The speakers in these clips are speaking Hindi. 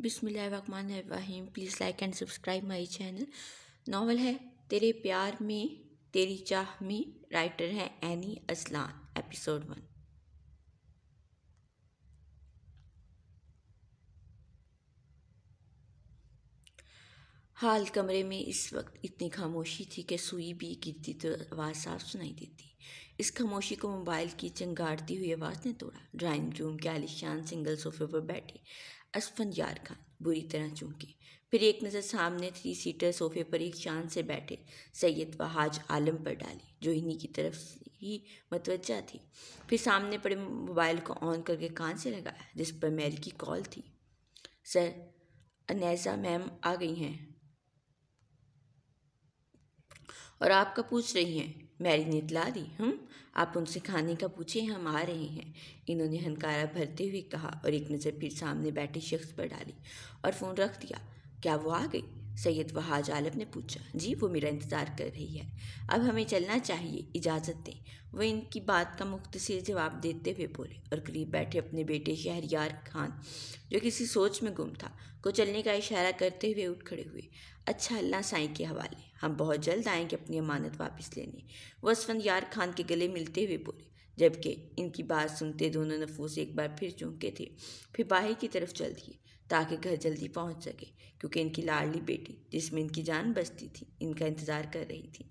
बिसमीम please like and subscribe my channel novel है तेरे प्यार में तेरी चाह में राइटर है Annie Aslan episode one hall कमरे में इस वक्त इतनी खामोशी थी कि सुई भी गिरती तो आवाज़ साफ सुनाई देती इस खामोशी को मोबाइल की चंगाड़ती हुई आवाज़ ने तोड़ा ड्राइंग रूम के आलिशान सिंगल सोफे पर बैठे असफन यार खान बुरी तरह चूंके फिर एक नज़र सामने थ्री सीटर सोफे पर एक शान से बैठे सैयद वहाज आलम पर डाली जो इन्हीं की तरफ ही मतवजा थी फिर सामने पड़े मोबाइल को ऑन करके कान से लगाया जिस पर मेल की कॉल थी सर अनैसा मैम आ गई हैं और आपका पूछ रही हैं मैरी ने दिला दी हम आप उनसे खाने का पूछें हम आ रहे हैं इन्होंने हनकारा भरते हुए कहा और एक नज़र फिर सामने बैठे शख्स पर डाली और फ़ोन रख दिया क्या वो आ गई सैयद वहाज आलम ने पूछा जी वो मेरा इंतज़ार कर रही है अब हमें चलना चाहिए इजाज़त दें वह इनकी बात का मुख्तसर जवाब देते हुए बोले और करीब बैठे अपने बेटे शहरियार खान जो किसी सोच में गुम था को चलने का इशारा करते हुए उठ खड़े हुए अच्छा अल्लाह साईं के हवाले हम बहुत जल्द आएंगे अपनी अमानत वापस लेने वसवन यार खान के गले मिलते हुए बोले जबकि इनकी बात सुनते दोनों नफूस एक बार फिर चूंके थे फिर बाहर की तरफ चल दिए ताकि घर जल्दी पहुंच सके क्योंकि इनकी लाडली बेटी जिसमें इनकी जान बसती थी इनका इंतज़ार कर रही थी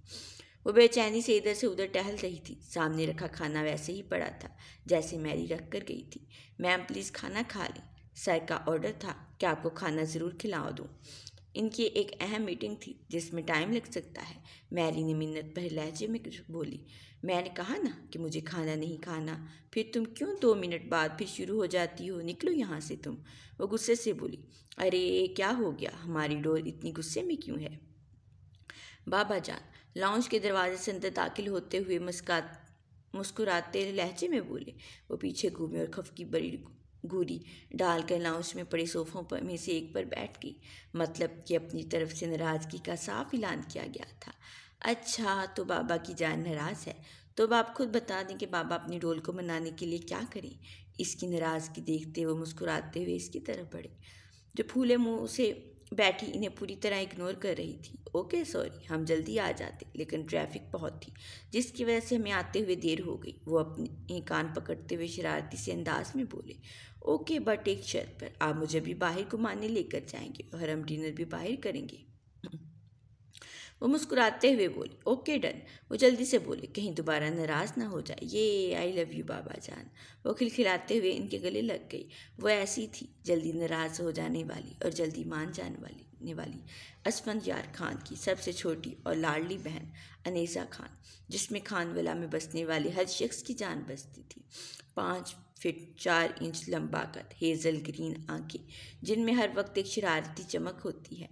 वो बेचैनी से इधर से उधर टहल रही थी सामने रखा खाना वैसे ही पड़ा था जैसे मैरी रख कर गई थी मैम प्लीज़ खाना खा लें सर का ऑर्डर था कि आपको खाना ज़रूर खिलाओ दूँ इनकी एक अहम मीटिंग थी जिसमें टाइम लग सकता है मैरी ने मिन्नत भरे लहजे में बोली मैंने कहा ना कि मुझे खाना नहीं खाना फिर तुम क्यों दो मिनट बाद फिर शुरू हो जाती हो निकलो यहाँ से तुम वो गुस्से से बोली अरे क्या हो गया हमारी डोर इतनी गुस्से में क्यों है बाबा जान लाउंज के दरवाजे से अंदर दाखिल होते हुए मुस्कुराते लहजे में बोले वो पीछे घूमे और खफ की बड़ी गोरी डालकर लाउंज में पड़े सोफ़ों पर में से एक पर बैठ गई मतलब कि अपनी तरफ से नाराज़गी का साफ ऐलान किया गया था अच्छा तो बाबा की जान नाराज़ है तो अब आप खुद बता दें कि बाबा अपनी डोल को मनाने के लिए क्या करें इसकी नाराज़गी देखते हुए मुस्कुराते हुए इसकी तरफ बढ़े जो फूले मुँह से बैठी इन्हें पूरी तरह इग्नोर कर रही थी ओके सॉरी हम जल्दी आ जाते लेकिन ट्रैफिक बहुत थी जिसकी वजह से हमें आते हुए देर हो गई वो अपने कान पकड़ते हुए शरारती से अंदाज में बोले ओके बट एक शर्त पर आप मुझे भी बाहर घुमाने लेकर जाएंगे और हम डिनर भी बाहर करेंगे वो मुस्कुराते हुए बोले ओके डन वो जल्दी से बोले कहीं दोबारा नाराज़ ना हो जाए ये आई लव यू बाबा जान वो खिलखिलाते हुए इनके गले लग गई वो ऐसी थी जल्दी नाराज़ हो जाने वाली और जल्दी मान जाने वाली ने वाली असफन यार खान की सबसे छोटी और लाडली बहन अनेसा खान जिसमें खानवला में बसने वाले हर शख्स की जान बसती थी पाँच फिट चार इंच लंबा कद हेज़ल ग्रीन आंखें जिनमें हर वक्त एक शरारती चमक होती है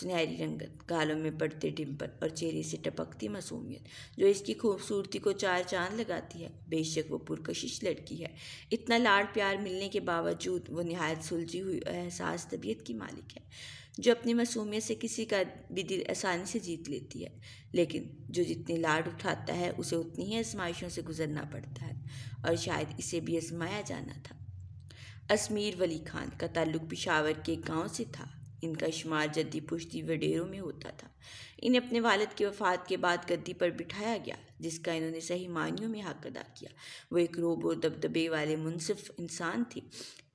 सुनहरी रंगत गालों में बढ़ते डिम्पल और चेहरे से टपकती मासूमियत जो इसकी खूबसूरती को चार चांद लगाती है बेशक वो पुरकशिश लड़की है इतना लाड़ प्यार मिलने के बावजूद वो नहायत सुलझी हुई एहसास तबीयत की मालिक है जो अपनी मासूमियत से किसी का भी दिल आसानी से जीत लेती है लेकिन जो जितनी लाड उठाता है उसे उतनी ही आजमाइशों से गुजरना पड़ता है और शायद इसे भी आजमाया जाना था असमीर वली खान का ताल्लुक पिशावर के गांव से था इनका शुमार जद्दी पुश्ती वडेरों में होता था इन्हें अपने वालद की वफात के बाद गद्दी पर बिठाया गया जिसका इन्होंने सही मानियों में हक अदा किया वो एक रोब और दबदबे वाले मुनसिफ इंसान थे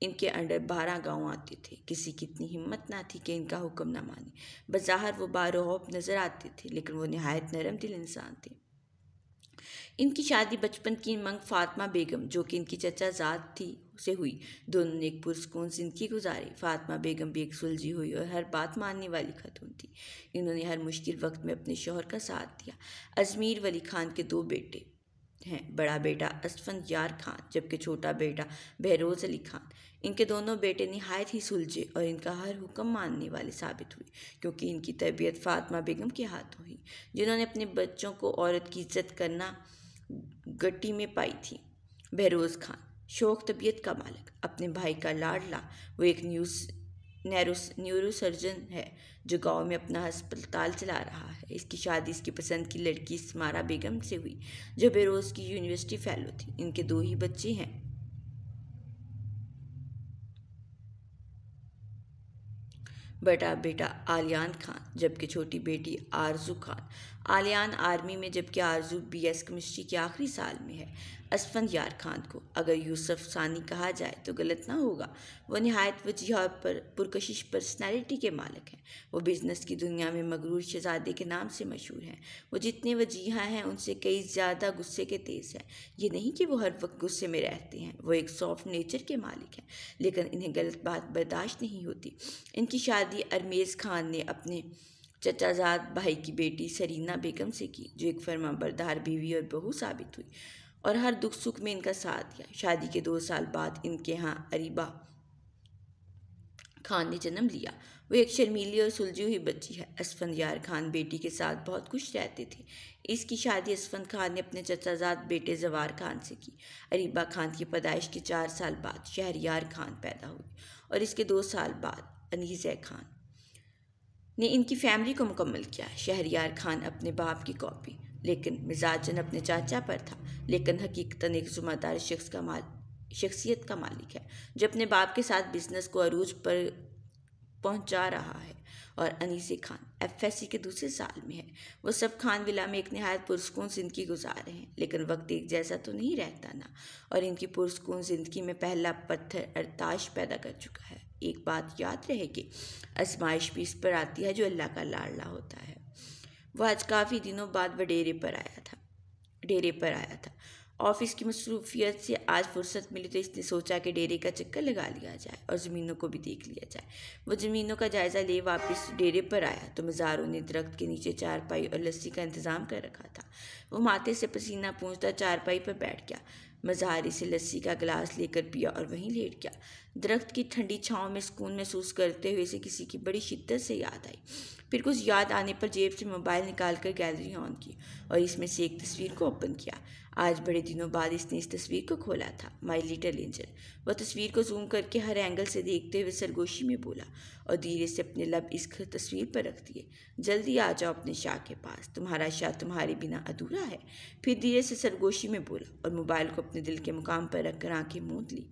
इनके अंडर बारह गांव आते थे किसी की इतनी हिम्मत ना थी कि इनका हुक्म ना माने बज़ाहर वो बारहौब नज़र आते थे लेकिन वो नहायत नरम दिल इंसान थे इनकी शादी बचपन की मंग फातमा बेगम जो कि इनकी चचा जात थी से हुई दोनों ने एक पुरस्कून जिंदगी गुजारी फातमा बेगम भी एक सुलझी हुई और हर बात मानने वाली खतून थी इन्होंने हर मुश्किल वक्त में अपने शोहर का साथ दिया अजमीर वली खान के दो बेटे हैं बड़ा बेटा असफन यार खान जबकि छोटा बेटा बहरोज़ अली खान इनके दोनों बेटे नहायत ही सुलझे और इनका हर हुक्म मानने वाले साबित हुए क्योंकि इनकी तबीयत फातमा बेगम के हाथों ही जिन्होंने अपने बच्चों को औरत की इज्जत करना गट्टी में पाई थी बहरोज़ खान शोक तबीयत का मालिक अपने भाई का लाडला वो एक न्यूज न्यूरो सर्जन है जो गांव में अपना अस्पताल चला रहा है इसकी शादी इसकी पसंद की लड़की स्मारा बेगम से हुई जो बेरोज़ की यूनिवर्सिटी फैलो थी इनके दो ही बच्चे हैं बड़ा बेटा आलियान खान जबकि छोटी बेटी आरजू खान आलियान आर्मी में जबकि आरजू बी एस कमिस्ट्री के आखिरी साल में है असफंद यार खान को अगर यूसुफ सानी कहा जाए तो गलत ना होगा वो नहायत वजीह पर पुरकशिश पर्सनैलिटी के मालिक हैं वो बिज़नेस की दुनिया में मगरूर शहजादे के नाम से मशहूर हैं वो जितने वजीहा हैं उनसे कई ज़्यादा गुस्से के तेज़ हैं ये नहीं कि वो हर वक्त गुस्से में रहते हैं वो एक सॉफ्ट नेचर के मालिक हैं लेकिन इन्हें गलत बात बर्दाश्त नहीं होती इनकी शादी अरमेज़ खान ने अपने चचाजाद भाई की बेटी सरीना बेगम से की जो एक फर्मा बरदार बीवी और बहू साबित हुई और हर दुख सुख में इनका साथ दिया शादी के दो साल बाद इनके यहाँ अरिबा खान ने जन्म लिया वो एक शर्मीली और सुलझी हुई बच्ची है असफंद यार खान बेटी के साथ बहुत खुश रहते थे इसकी शादी असफंद खान ने अपने चचाजाद बेटे जवार खान से की अरिबा खान की पैदाइश के चार साल बाद शहरियार खान पैदा हुई और इसके दो साल बाद अनीज़ खान ने इनकी फैमिली को मुकम्मल किया शहरियार खान अपने बाप की कॉपी लेकिन मिजाजन अपने चाचा पर था लेकिन हकीकता एक जुम्मेदार शख्स का माल शख्सियत का मालिक है जो अपने बाप के साथ बिजनेस को अरूज पर पहुंचा रहा है और अनीस खान एफएससी के दूसरे साल में है वो सब खान विला में एक नहायत पुरस्कून ज़िंदगी गुजार रहे हैं लेकिन वक्त एक जैसा तो नहीं रहता ना और इनकी पुरस्कून ज़िंदगी में पहला पत्थर अरताश पैदा कर चुका है एक बात याद रहे कि आजमाइश भी इस पर आती है जो अल्लाह का लाडला होता है वह आज काफ़ी दिनों बाद वह डेरे पर आया था डेरे पर आया था ऑफिस की मसरूफियत से आज फुर्सत मिली तो इसने सोचा कि डेरे का चक्कर लगा लिया जाए और ज़मीनों को भी देख लिया जाए वो ज़मीनों का जायज़ा ले वापस डेरे पर आया तो मज़ारों ने दरख्त के नीचे चारपाई और लस्सी का इंतज़ाम कर रखा था वो माथे से पसीना पूछता चारपाई पर बैठ गया मजारी से लस्सी का गिलास लेकर पिया और वहीं लेट गया दरख्त की ठंडी छाँव में सुकून महसूस करते हुए इसे किसी की बड़ी शिद्दत से याद आई फिर कुछ याद आने पर जेब से मोबाइल निकाल कर गैलरी ऑन की और इसमें से एक तस्वीर को ओपन किया आज बड़े दिनों बाद इसने इस तस्वीर को खोला था माई लिटल एंजल वह तस्वीर को जूम करके हर एंगल से देखते हुए सरगोशी में बोला और धीरे से अपने लब इस तस्वीर पर रख दिए जल्दी आ जाओ अपने शाह के पास तुम्हारा शाह तुम्हारे बिना अधूरा है फिर धीरे से सरगोशी में बोला और मोबाइल को अपने दिल के मुकाम पर रखकर आंखें मूंद ली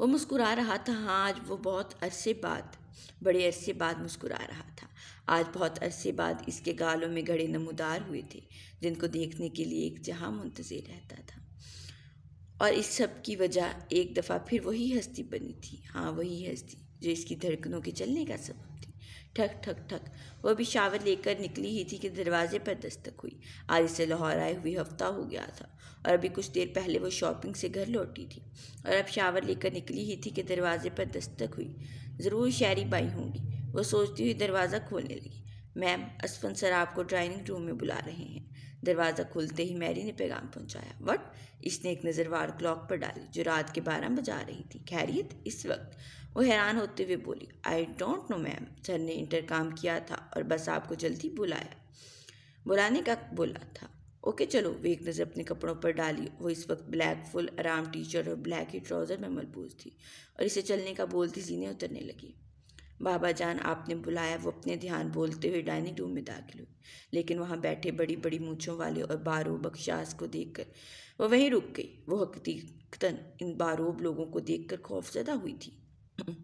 वो मुस्कुरा रहा था हाँ आज वो बहुत अरसे बाद बड़े अरसे बाद मुस्कुरा रहा था आज बहुत अरसे बाद इसके गालों में घड़े नमोदार हुए थे जिनको देखने के लिए एक जहाँ मुंतज़र रहता था और इस सब की वजह एक दफ़ा फिर वही हस्ती बनी थी हाँ वही हस्ती जो इसकी धड़कनों के चलने का सबब थी ठक ठक ठक वह भी शावर लेकर निकली ही थी कि दरवाजे पर दस्तक हुई आज इसे लाहौर आए हुए हफ्ता हो गया था और अभी कुछ देर पहले वह शॉपिंग से घर लौटी थी और अब शावर लेकर निकली ही थी कि दरवाजे पर दस्तक हुई ज़रूर शायरी पाई होंगी वो सोचती हुई दरवाज़ा खोलने लगी मैम असफन सर आपको ड्राइनिंग रूम में बुला रहे हैं दरवाज़ा खुलते ही मैरी ने पैगाम पहुंचाया वट इसने एक नज़रवार क्लॉक पर डाली जो रात के बारह बजा रही थी खैरियत इस वक्त वो हैरान होते हुए बोली I don't know ma'am sir ने इंटरकाम किया था और बस आपको जल्दी बुलाया बुलाने का बोला था ओके चलो वे एक नज़र अपने कपड़ों पर डाली वो इस वक्त black full arm T shirt और ब्लैक ही ट्राउज़र में मलबूज थी और इसे चलने का बोलती जीने उतरने लगी बाबा जान आपने बुलाया वो अपने ध्यान बोलते हुए डाइनिंग रूम में दाखिल हुई लेकिन वहाँ बैठे बड़ी बड़ी मूछों वाले और बारूब बख्शास को देखकर वह वहीं रुक गई वो हकीकतन इन बारूब लोगों को देखकर खौफजदा हुई थी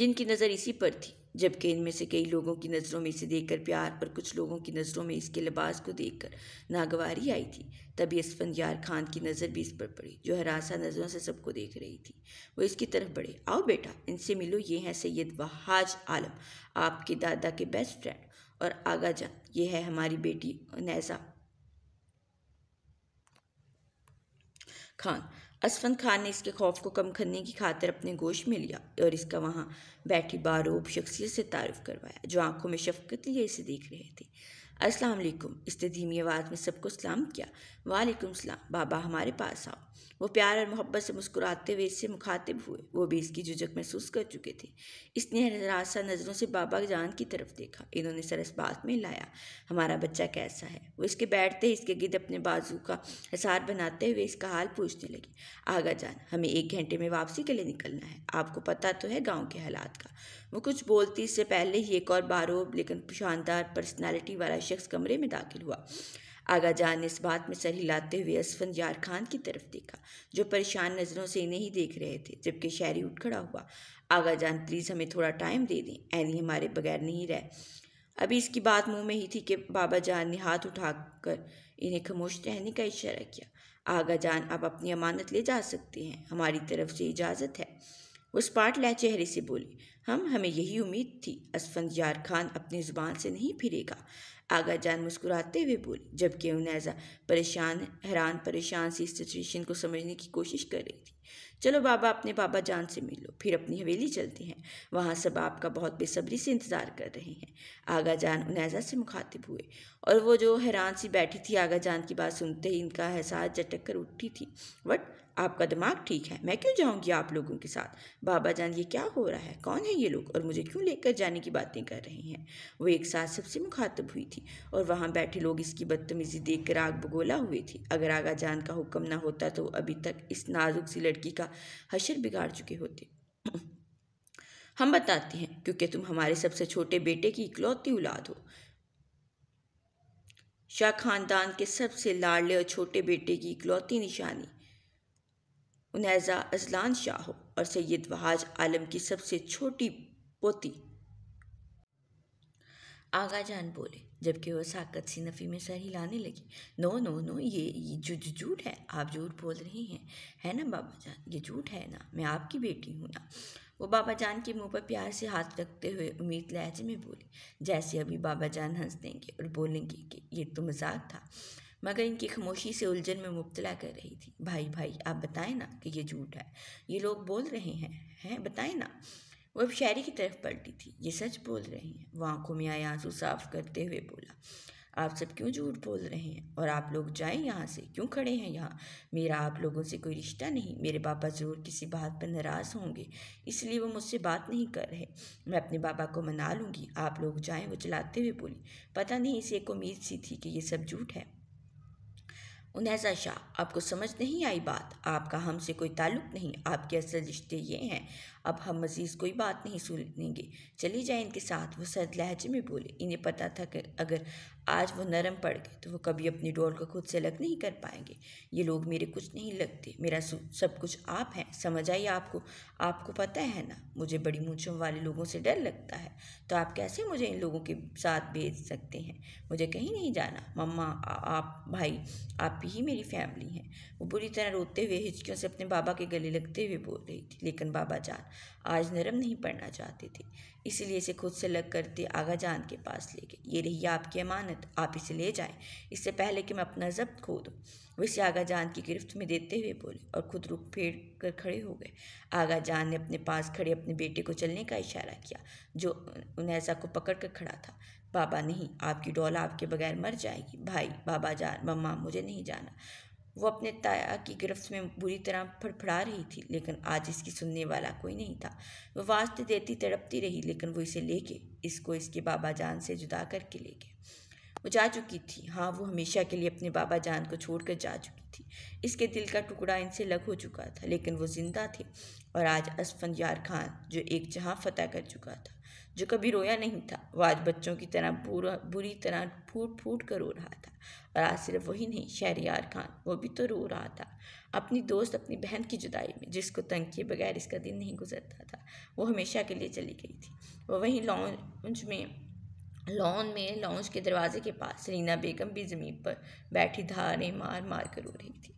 जिनकी नज़र इसी पर थी जबकि इनमें से कई लोगों की नज़रों में इसे देखकर प्यार और कुछ लोगों की नज़रों में इसके लिबास को देखकर नागवारी आई थी तभी यार खान की नज़र भी इस पर पड़ी जो हरासा नज़रों से सबको देख रही थी वो इसकी तरफ बढ़े आओ बेटा इनसे मिलो ये हैं सैयद वहाज आलम आपके दादा के बेस्ट फ्रेंड और आगा जान ये है हमारी बेटी नैज़ा खान असफन खान ने इसके खौफ को कम करने की खातर अपने गोश में लिया और इसका वहाँ बैठी बारूब शख्सियत से तारुफ करवाया जो आंखों में शफकत लिए इसे देख रहे थे असलम इस इसने धीमी आवाज़ में सबको सलाम किया वालेकुम सलाम बाबा हमारे पास आओ वो प्यार और मोहब्बत से मुस्कुराते हुए इससे मुखातिब हुए वो भी इसकी झुझक महसूस कर चुके थे इसने निराशा नज़रों से बाबा जान की तरफ देखा इन्होंने सरस बात में लाया हमारा बच्चा कैसा है वो इसके बैठते ही इसके गिद अपने बाजू का हिसार बनाते हुए इसका हाल पूछने लगे आगा जान हमें एक घंटे में वापसी के लिए निकलना है आपको पता तो है गाँव के हालात का वो कुछ बोलती इससे पहले ही एक और बारो लेकिन शानदार पर्सनैलिटी वाला शख्स कमरे में दाखिल हुआ आगा जान इस बात में सर हिलाते हुए असफन यार खान की तरफ देखा जो परेशान नज़रों से इन्हें ही देख रहे थे जबकि शहरी उठ खड़ा हुआ आगा जान प्लीज़ हमें थोड़ा टाइम दे दें ऐनी हमारे बगैर नहीं रहे अभी इसकी बात मुंह में ही थी कि बाबा जान ने हाथ उठाकर इन्हें खामोश रहने का इशारा किया आगा जान आप अपनी अमानत ले जा सकते हैं हमारी तरफ से इजाज़त है उस लह चेहरे से बोली हम हमें यही उम्मीद थी असफंद यार खान अपनी ज़ुबान से नहीं फिरेगा आगा जान मुस्कुराते हुए बोली जबकि उनजा परेशान हैरान परेशान सी सिचुएशन को समझने की कोशिश कर रही थी चलो बाबा अपने बाबा जान से मिलो फिर अपनी हवेली चलते हैं वहाँ सब आपका बहुत बेसब्री से इंतज़ार कर रहे हैं आगा जान उनजा से मुखातिब हुए और वो जो हैरान सी बैठी थी आगा जान की बात सुनते ही इनका एहसास झटक कर उठी थी बट आपका दिमाग ठीक है मैं क्यों जाऊंगी आप लोगों के साथ बाबा जान ये क्या हो रहा है कौन है ये लोग और मुझे क्यों लेकर जाने की बातें कर रहे हैं वो एक साथ सबसे मुखातब हुई थी और वहाँ बैठे लोग इसकी बदतमीजी देख कर आग बगोला हुए थे अगर आगा जान का हुक्म ना होता तो अभी तक इस नाजुक सी लड़की का हशर बिगाड़ चुके होते हम बताते हैं क्योंकि तुम हमारे सबसे छोटे बेटे की इकलौती औलाद हो शाह खानदान के सबसे लाडले और छोटे बेटे की इकलौती निशानी उनैज़ा अजलान शाह और सैयद वहाज आलम की सबसे छोटी पोती आगा जान बोले जबकि वह साकत सी नफ़ी में सर हिलाने लगी नो नो नो ये, ये झूठ झूठ है आप झूठ बोल रही हैं है ना बाबा जान ये झूठ है ना मैं आपकी बेटी हूँ ना वो बाबा जान के मुंह पर प्यार से हाथ रखते हुए उम्मीद लहजे में बोली जैसे अभी बाबा जान हंस देंगे और बोलेंगे कि ये तो मजाक था मगर इनकी खामोशी से उलझन में मुबतला कर रही थी भाई भाई आप बताएं ना कि ये झूठ है ये लोग बोल रहे हैं हैं बताएं ना वो अब शायरी की तरफ पलटी थी ये सच बोल रहे हैं वो आंखों में आए आंसू साफ करते हुए बोला आप सब क्यों झूठ बोल रहे हैं और आप लोग जाएं यहाँ से क्यों खड़े हैं यहाँ मेरा आप लोगों से कोई रिश्ता नहीं मेरे पापा ज़रूर किसी बात पर नाराज़ होंगे इसलिए वो मुझसे बात नहीं कर रहे मैं अपने बाबा को मना लूँगी आप लोग जाएं वो चलाते हुए बोली पता नहीं इसे एक उम्मीद सी थी कि ये सब झूठ है उनहजा शाह आपको समझ नहीं आई बात आपका हमसे कोई ताल्लुक नहीं आपके असल रिश्ते ये हैं अब हम मज़ीज़ कोई बात नहीं सुनेंगे चली जाए इनके साथ वो सर्द लहजे में बोले इन्हें पता था कि अगर आज वो नरम पड़ गए तो वो कभी अपनी डोल को खुद से अलग नहीं कर पाएंगे ये लोग मेरे कुछ नहीं लगते मेरा सब कुछ आप हैं समझ आई आपको आपको पता है ना मुझे बड़ी मूछों वाले लोगों से डर लगता है तो आप कैसे मुझे इन लोगों के साथ भेज सकते हैं मुझे कहीं नहीं जाना मम्मा आप भाई आप ही मेरी फैमिली हैं वो बुरी तरह रोते हुए हिचकियों से अपने बाबा के गले लगते हुए बोल रही थी लेकिन बाबा जान आज नरम नहीं पड़ना चाहते थे इसीलिए इसे खुद से लग करते आगा जान के पास ले गए ये रही आपकी अमानत आप इसे ले जाएं इससे पहले कि मैं अपना जब्त खो दूँ वो इसे आगा जान की गिरफ्त में देते हुए बोले और खुद रुख फेर कर खड़े हो गए आगा जान ने अपने पास खड़े अपने बेटे को चलने का इशारा किया जो उनैसा को पकड़ कर खड़ा था बाबा नहीं आपकी डोला आपके बगैर मर जाएगी भाई बाबा जान मम्मा मुझे नहीं जाना वो अपने ताया की गिरफ्त में बुरी तरह फड़फड़ा रही थी लेकिन आज इसकी सुनने वाला कोई नहीं था वह वास्ते देती तड़पती रही लेकिन वो इसे लेके इसको इसके बाबा जान से जुदा करके ले गए वो जा चुकी थी हाँ वो हमेशा के लिए अपने बाबा जान को छोड़कर जा चुकी थी इसके दिल का टुकड़ा इनसे लग हो चुका था लेकिन वो जिंदा थे और आज असफन यार खान जो एक जहाँ फ़तेह कर चुका था जो कभी रोया नहीं था वह आज बच्चों की तरह पूरा बुरी तरह फूट फूट कर रो रहा था और आज सिर्फ वही नहीं यार खान वो भी तो रो रहा था अपनी दोस्त अपनी बहन की जुदाई में जिसको तंग किए बगैर इसका दिन नहीं गुजरता था वो हमेशा के लिए चली गई थी वो वहीं लॉन्च में लॉन में लॉन्च के दरवाजे के पास रीना बेगम भी ज़मीन पर बैठी धारे मार मार कर रो रही थी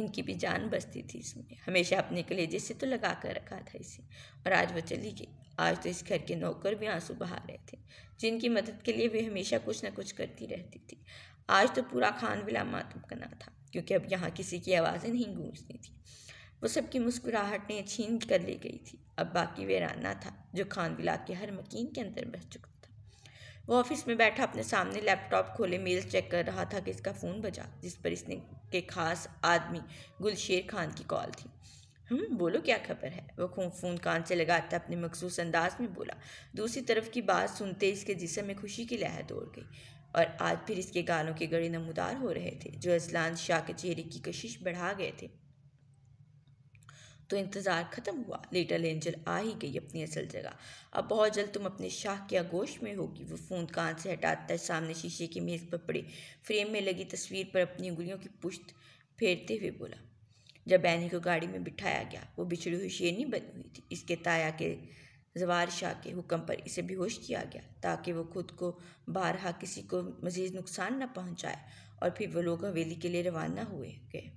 इनकी भी जान बसती थी इसमें हमेशा अपने कलेजे से तो लगा कर रखा था इसे और आज वो चली गई आज तो इस घर के नौकर भी आंसू बहा रहे थे जिनकी मदद के लिए वे हमेशा कुछ ना कुछ करती रहती थी आज तो पूरा खान विला मातम करना था क्योंकि अब यहाँ किसी की आवाज़ें नहीं गूंजती थी वो सबकी ने छीन कर ले गई थी अब बाकी वेराना था जो खान विला के हर मकीन के अंदर बह चुका था वो ऑफिस में बैठा अपने सामने लैपटॉप खोले मेल चेक कर रहा था कि इसका फ़ोन बजा जिस पर इसने के खास आदमी गुलशेर खान की कॉल थी हम हम्म, बोलो क्या खबर है वो खून फून कान से लगाता अपने मखसूस अंदाज में बोला दूसरी तरफ की बात सुनते इसके जिसम में खुशी की लहर दौड़ गई और आज फिर इसके गालों के गड़े नमदार हो रहे थे जो असलान शाह के चेहरे की कशिश बढ़ा गए थे तो इंतज़ार ख़त्म हुआ लिटल एंजल आ ही गई अपनी असल जगह अब बहुत जल्द तुम अपने शाह के आगोश में होगी वो फ़ोन कान से हटाता सामने शीशे की मेज़ पर पड़े फ्रेम में लगी तस्वीर पर अपनी उंगलियों की पुश्त फेरते हुए बोला जब बैनी को गाड़ी में बिठाया गया वो बिछड़ी हुई शेरनी बनी हुई थी इसके ताया के जवार शाह के हुक्म पर इसे बेहोश किया गया ताकि वो खुद को बारहा किसी को मजीद नुकसान न पहुंचाए और फिर वो लोग हवेली के लिए रवाना हुए गए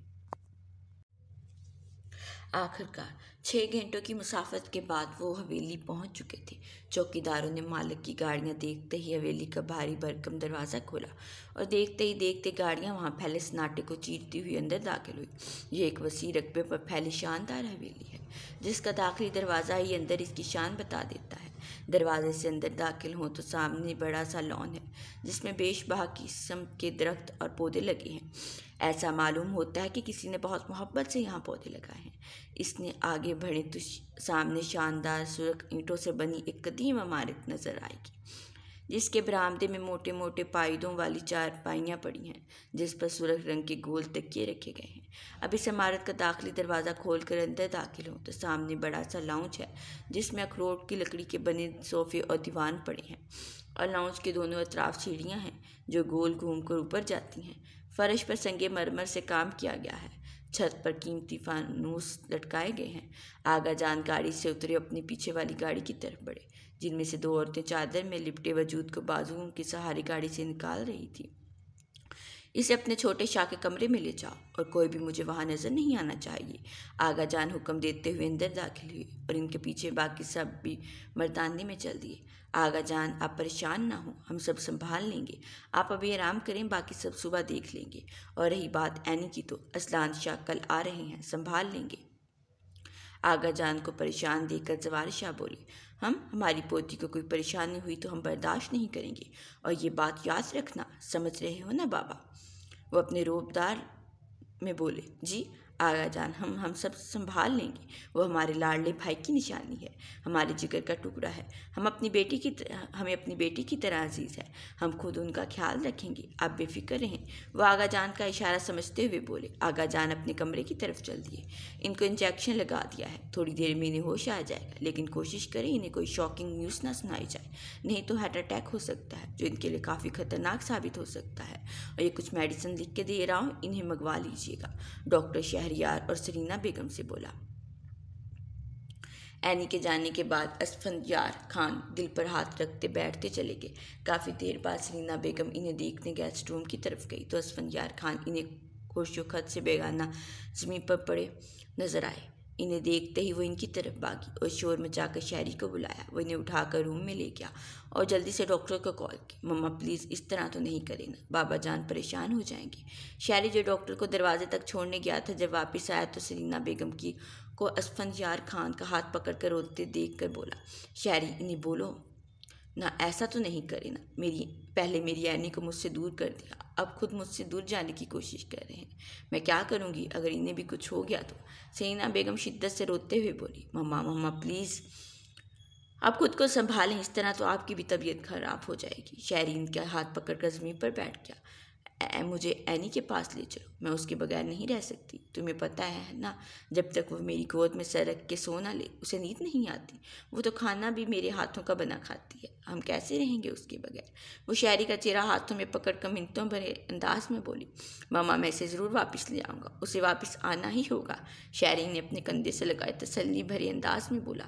आखिरकार छः घंटों की मुसाफत के बाद वो हवेली पहुंच चुके थे चौकीदारों ने मालिक की गाड़ियां देखते ही हवेली का भारी भरकम दरवाज़ा खोला और देखते ही देखते गाड़ियां वहां फैले सन्नाटे को चीरती हुई अंदर दाखिल हुई ये एक वसी रकबे पर फैली शानदार हवेली है जिसका दाखिली दरवाज़ा ही अंदर इसकी शान बता देता है दरवाजे से अंदर दाखिल हों तो सामने बड़ा सा लॉन है जिसमें बेशबहा किस्म के दरख्त और पौधे लगे हैं ऐसा मालूम होता है कि किसी ने बहुत मोहब्बत से यहाँ पौधे लगाए हैं इसने आगे बढ़े तो सामने शानदार सुरख ईंटों से बनी एक कदीम इमारत नज़र आएगी जिसके बरामदे में मोटे मोटे पायदों वाली चार पाइयाँ पड़ी हैं जिस पर सुरख रंग के गोल तकिए रखे गए हैं अब इस इमारत का दाखिली दरवाज़ा खोल कर अंदर दाखिल हो तो सामने बड़ा सा लाउंज है जिसमें अखरोट की लकड़ी के बने सोफे और दीवान पड़े हैं और लाउंज के दोनों अतराफ सीढ़ियाँ हैं जो गोल घूम कर ऊपर जाती हैं फर्श पर संगे मरमर से काम किया गया है छत पर कीमती फानूस लटकाए गए हैं आगा जान गाड़ी से उतरे अपनी पीछे वाली गाड़ी की तरफ बढ़े जिनमें से दो औरतें चादर में लिपटे वजूद को बाजुओं की सहारी गाड़ी से निकाल रही थी इसे अपने छोटे शाह के कमरे में ले जाओ और कोई भी मुझे वहाँ नज़र नहीं आना चाहिए आगा जान हुक्म देते हुए अंदर दाखिल हुए और इनके पीछे बाकी सब भी मर्दानी में चल दिए आगा जान आप परेशान ना हो हम सब संभाल लेंगे आप अभी आराम करें बाकी सब सुबह देख लेंगे और रही बात ऐनी की तो असलान शाह कल आ रहे हैं संभाल लेंगे आगा जान को परेशान देखकर जवार शाह बोले हम हमारी पोती को कोई परेशानी हुई तो हम बर्दाश्त नहीं करेंगे और ये बात याद रखना समझ रहे हो ना बाबा वो अपने रोबदार में बोले जी आगा जान हम हम सब संभाल लेंगे वो हमारे लाडले भाई की निशानी है हमारे जिगर का टुकड़ा है हम अपनी बेटी की हमें अपनी बेटी की तरह अजीज़ है हम खुद उनका ख्याल रखेंगे आप बेफिक्र रहें वह आगा जान का इशारा समझते हुए बोले आगा जान अपने कमरे की तरफ चल दिए इनको इंजेक्शन लगा दिया है थोड़ी देर में इन्हें होश आ जाएगा लेकिन कोशिश करें इन्हें कोई शॉकिंग न्यूज़ ना सुनाई जाए नहीं तो हार्ट अटैक हो सकता है जो इनके लिए काफ़ी ख़तरनाक साबित हो सकता है और ये कुछ मेडिसिन लिख के दे रहा हूँ इन्हें मंगवा लीजिएगा डॉक्टर शहर शहरियार और सरीना बेगम से बोला एनी के जाने के बाद असफंदयार खान दिल पर हाथ रखते बैठते चले गए काफ़ी देर बाद सरीना बेगम इन्हें देखने गेस्ट रूम की तरफ गई तो यार खान इन्हें खत से बेगाना ज़मीन पर पड़े नजर आए इन्हें देखते ही वो इनकी तरफ भागी और शोर मचाकर शायरी को बुलाया वो इन्हें उठाकर रूम में ले गया और जल्दी से डॉक्टर को कॉल की मम्मा प्लीज़ इस तरह तो नहीं करेंगे बाबा जान परेशान हो जाएंगे शायरी जो डॉक्टर को दरवाजे तक छोड़ने गया था जब वापस आया तो सरीना बेगम की को असफन यार खान का हाथ पकड़ कर रोते देख कर बोला शायरी इन्हें बोलो ना ऐसा तो नहीं करे ना मेरी पहले मेरी यानी को मुझसे दूर कर दिया अब खुद मुझसे दूर जाने की कोशिश कर रहे हैं मैं क्या करूँगी अगर इन्हें भी कुछ हो गया तो सेना बेगम शिद्दत से रोते हुए बोली मम्मा मम्मा प्लीज़ आप खुद को संभालें इस तरह तो आपकी भी तबीयत खराब हो जाएगी शहरीन का हाथ पकड़ कर ज़मीन पर बैठ गया मुझे एनी के पास ले चलो मैं उसके बगैर नहीं रह सकती तुम्हें पता है ना जब तक वो मेरी गोद में सरक के सो ना ले उसे नींद नहीं आती वो तो खाना भी मेरे हाथों का बना खाती है हम कैसे रहेंगे उसके बगैर वो शायरी का चेहरा हाथों में पकड़ कर मिनतों भरे अंदाज में बोली मामा मैं इसे ज़रूर वापस ले आऊँगा उसे वापस आना ही होगा शायरी ने अपने कंधे से लगाए तसली भरे अंदाज में बोला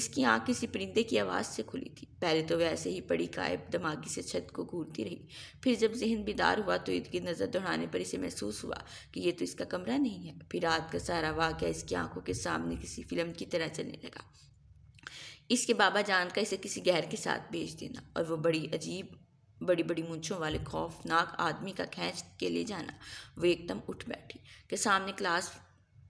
इसकी आँख किसी परिंदे की आवाज़ से खुली थी पहले तो वैसे ही पड़ी कायब दमागी से छत को घूरती रही फिर जब जहन बेदार हुआ तो तो ईद की नज़र दौड़ाने पर इसे महसूस हुआ कि ये तो इसका कमरा नहीं है फिर रात का सारा वाक्य इसकी आंखों के सामने किसी फिल्म की तरह चलने लगा इसके बाबा जान का इसे किसी गहर के साथ भेज देना और वो बड़ी अजीब बड़ी बड़ी मूछों वाले खौफनाक आदमी का खींच के ले जाना वो एकदम उठ बैठी के सामने क्लास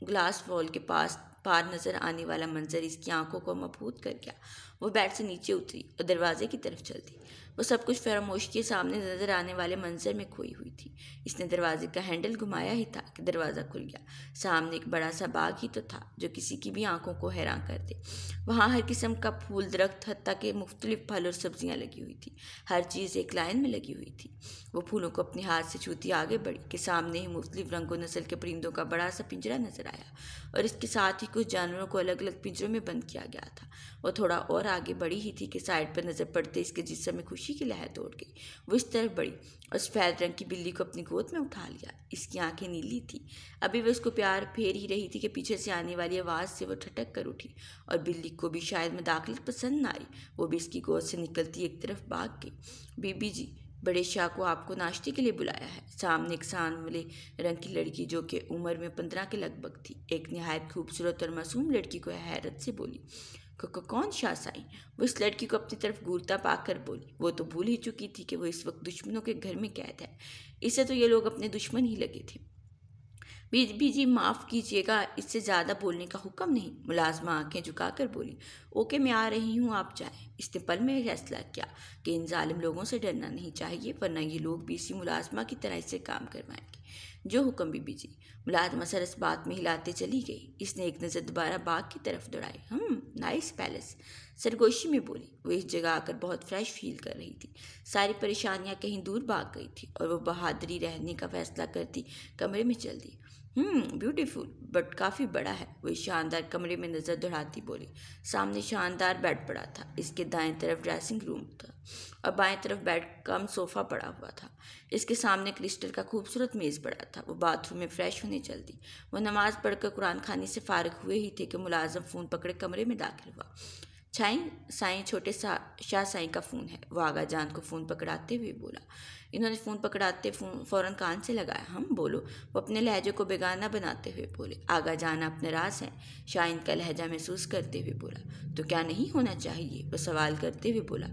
ग्लास वॉल के पास पार नज़र आने वाला मंजर इसकी आंखों को मफहूत कर गया वो बेड से नीचे उतरी और दरवाजे की तरफ चल दी वो सब कुछ फरामोश के सामने नजर आने वाले मंजर में खोई हुई थी इसने दरवाजे का हैंडल घुमाया ही था कि दरवाज़ा खुल गया सामने एक बड़ा सा बाग ही तो था जो किसी की भी आंखों को हैरान कर दे वहाँ हर किस्म का फूल दरख्त हती के मुख्तलिफ फल और सब्जियाँ लगी हुई थी हर चीज़ एक लाइन में लगी हुई थी वो फूलों को अपने हाथ से छूती आगे बढ़ी कि सामने ही मुख्तलिफ रंगों नस्ल के परिंदों का बड़ा सा पिंजरा नजर आया और इसके साथ ही कुछ जानवरों को अलग अलग पिंजरों में बंद किया गया था वो थोड़ा और आगे बढ़ी ही थी कि साइड पर नज़र पड़ते इसके जिसम में खुशी की लहर दौड़ गई वो इस तरफ बढ़ी और सफ़ेद रंग की बिल्ली को अपनी गोद में उठा लिया इसकी आंखें नीली थी अभी वह उसको प्यार फेर ही रही थी कि पीछे से आने वाली आवाज़ से वो ठटक कर उठी और बिल्ली को भी शायद मदाखलत पसंद ना आई वो भी इसकी गोद से निकलती एक तरफ भाग गई बीबी जी बड़े शाह को आपको नाश्ते के लिए बुलाया है सामने एक सांवले रंग की लड़की जो कि उम्र में पंद्रह के लगभग थी एक नहायत खूबसूरत और मासूम लड़की को हैरत से बोली कौन शाह साईं वो इस लड़की को अपनी तरफ घूरता पाकर बोली वो तो भूल ही चुकी थी कि वो इस वक्त दुश्मनों के घर में कैद है इसे तो ये लोग अपने दुश्मन ही लगे थे बीबी जी माफ़ कीजिएगा इससे ज़्यादा बोलने का हुक्म नहीं मुलाजमा आंखें झुकाकर बोली ओके मैं आ रही हूँ आप जाएं इसने पल में फैसला किया कि इन ालिम लोगों से डरना नहीं चाहिए वरना ये लोग भी इसी मुलाजमा की तरह इसे काम करवाएंगे जो हुक्म बीबी जी मुलाजमा मसर इस बात में हिलाते चली गई इसने एक नज़र दोबारा बाग की तरफ दौड़ाई हम नाइस पैलेस सरगोशी में बोली वो इस जगह आकर बहुत फ्रेश फील कर रही थी सारी परेशानियां कहीं दूर भाग गई थी और वो बहादुरी रहने का फैसला करती कमरे में चल दी ब्यूटीफुल बट काफ़ी बड़ा है वही शानदार कमरे में नज़र दौड़ाती बोली सामने शानदार बेड पड़ा था इसके दाएं तरफ ड्रेसिंग रूम था और बाएं तरफ बेड कम सोफ़ा पड़ा हुआ था इसके सामने क्रिस्टल का खूबसूरत मेज़ पड़ा था वो बाथरूम में फ़्रेश होने चलती वो नमाज़ पढ़कर कुरान खानी से फारग हुए ही थे कि मुलाजम फ़ोन पकड़े कमरे में दाखिल हुआ छाई साई छोटे सा शाह साई का फ़ोन है वो आगा जान को फ़ोन पकड़ाते हुए बोला इन्होंने फ़ोन पकड़ाते फ़ोन फ़ौरन कान से लगाया हम बोलो वो अपने लहजे को बेगाना बनाते हुए बोले आगा जाना अपने राज है शाइन का लहजा महसूस करते हुए बोला तो क्या नहीं होना चाहिए वो सवाल करते हुए बोला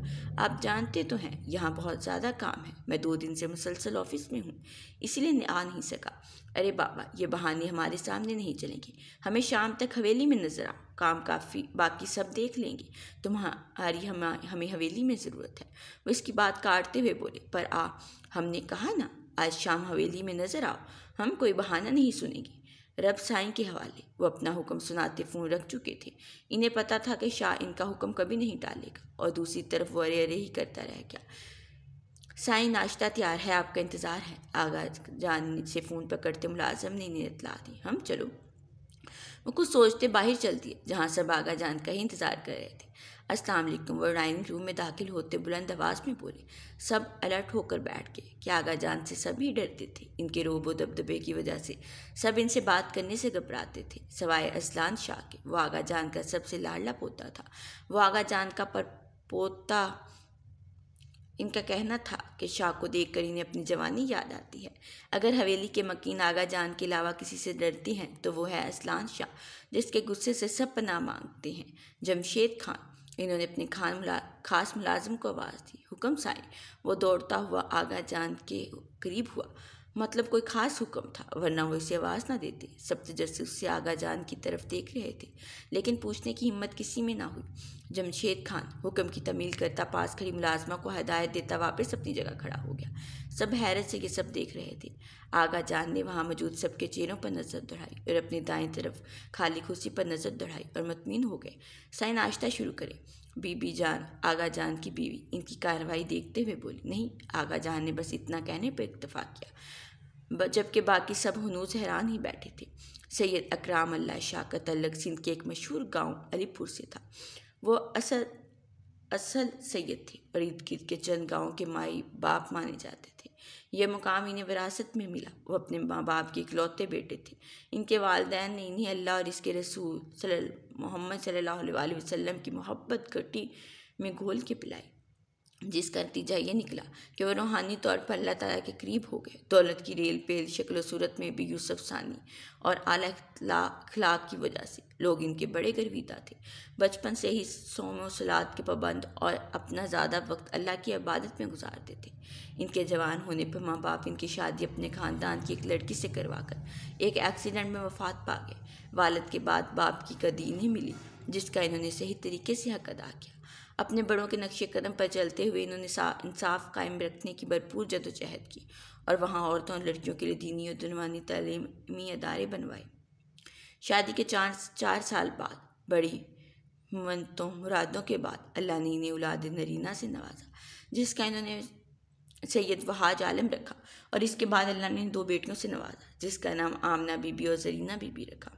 आप जानते तो हैं यहाँ बहुत ज़्यादा काम है मैं दो दिन से मुसलसल ऑफिस में हूँ इसीलिए आ नहीं सका अरे बाबा ये बहाने हमारे सामने नहीं चलेंगे हमें शाम तक हवेली में नजर आ काम काफ़ी बाकी सब देख लेंगे तुम्हारी हम हमें हवेली में ज़रूरत है वो इसकी बात काटते हुए बोले पर आ हमने कहा ना आज शाम हवेली में नज़र आओ हम कोई बहाना नहीं सुनेंगे रब साई के हवाले वो अपना हुक्म सुनाते फ़ोन रख चुके थे इन्हें पता था कि शाह इनका हुक्म कभी नहीं डालेगा और दूसरी तरफ वो अरे अरे ही करता रह गया साई नाश्ता तैयार है आपका इंतज़ार है आगाज जान से फ़ोन पकड़ते मुलाजम ने इन्हें इतला दी हम चलो वो कुछ सोचते बाहर चल दिए जहाँ सब आगा जान का ही इंतज़ार कर रहे थे असलम वो डाइनिंग रूम में दाखिल होते बुलंद आवाज़ में बोले सब अलर्ट होकर बैठ गए कि आगा जान से सभी डरते थे इनके रोबो दबदबे की वजह से सब इनसे बात करने से घबराते थे सवाए असलान शाह के वो आगा जान का सबसे लाडला पोता था वो आगा जान का पर पोता इनका कहना था कि शाह को देख कर इन्हें अपनी जवानी याद आती है अगर हवेली के मकीन आगा जान के अलावा किसी से डरती हैं तो वो है असलान शाह जिसके गुस्से से सब पना मांगते हैं जमशेद खान इन्होंने अपने खान मुला खास मुलाजम को आवाज़ दी हुक्म साई वो दौड़ता हुआ आगा जान के करीब हुआ मतलब कोई खास हुक्म था वरना वो इसे आवाज़ ना देते सप्तजस्सी तो उससे आगा जान की तरफ देख रहे थे लेकिन पूछने की हिम्मत किसी में ना हुई जमशेद खान हुक्म की तमील करता पास खड़ी मुलाजमा को हदायत देता वापस अपनी जगह खड़ा हो गया सब हैरत से ये सब देख रहे थे आगा जान ने वहाँ मौजूद सबके चेहरों पर नज़र दौड़ाई और अपनी दाएं तरफ खाली खुशी पर नज़र दौड़ाई और मतमीन हो गए साई नाश्ता शुरू करें बीबी जान आगा जान की बीवी इनकी कार्रवाई देखते हुए बोली नहीं आगा जान ने बस इतना कहने पर इतफ़ा किया जबकि बाकी सब हनूज हैरान ही बैठे थे सैयद अकराम अल्लाह शाह का तलक सिंध के एक मशहूर गांव अलीपुर से था वो असल असल सैयद थे इर्द गिर्द के चंद गाँव के माई बाप माने जाते थे यह मुकाम इन्हें विरासत में मिला वो अपने माँ बाप के इकलौते बेटे थे इनके वालदेन ने इन्हें अल्लाह और इसके रसूल मोहम्मद सल्ला वसम की मोहब्बत गटी में घोल के पिलाई जिसका नतीजा ये निकला कि वह रूहानी तौर पर अल्लाह ताला के करीब हो गए दौलत की रेल पेल शक्ल सूरत में भी यूसुफ सानी और आला अखलाक की वजह से लोग इनके बड़े गर्विदा थे बचपन से ही सोम सलाद के पाबंद और अपना ज़्यादा वक्त अल्लाह की इबादत में गुजारते थे इनके जवान होने पर माँ बाप इनकी शादी अपने ख़ानदान की एक लड़की से करवा कर एक एक्सीडेंट में वफात पा गए वालद के बाद बाप की कदी इन्हें मिली जिसका इन्होंने सही तरीके से हक अदा किया अपने बड़ों के नक्शे कदम पर चलते हुए इन्होंने इंसाफ कायम रखने की भरपूर जदोजहद की और वहाँ औरतों और लड़कियों के लिए दीनी और दुनवानी तलीमी अदारे बनवाए शादी के चार चार साल बाद बड़ी मनतों मुरादों के बाद अल्लाह ने इन्हें औलाद नरीना से नवाजा जिसका इन्होंने सैयद वहाज आलम रखा और इसके बाद अल्लाह ने दो बेटियों से नवाजा जिसका नाम आमना बीबी और जरीना बीबी रखा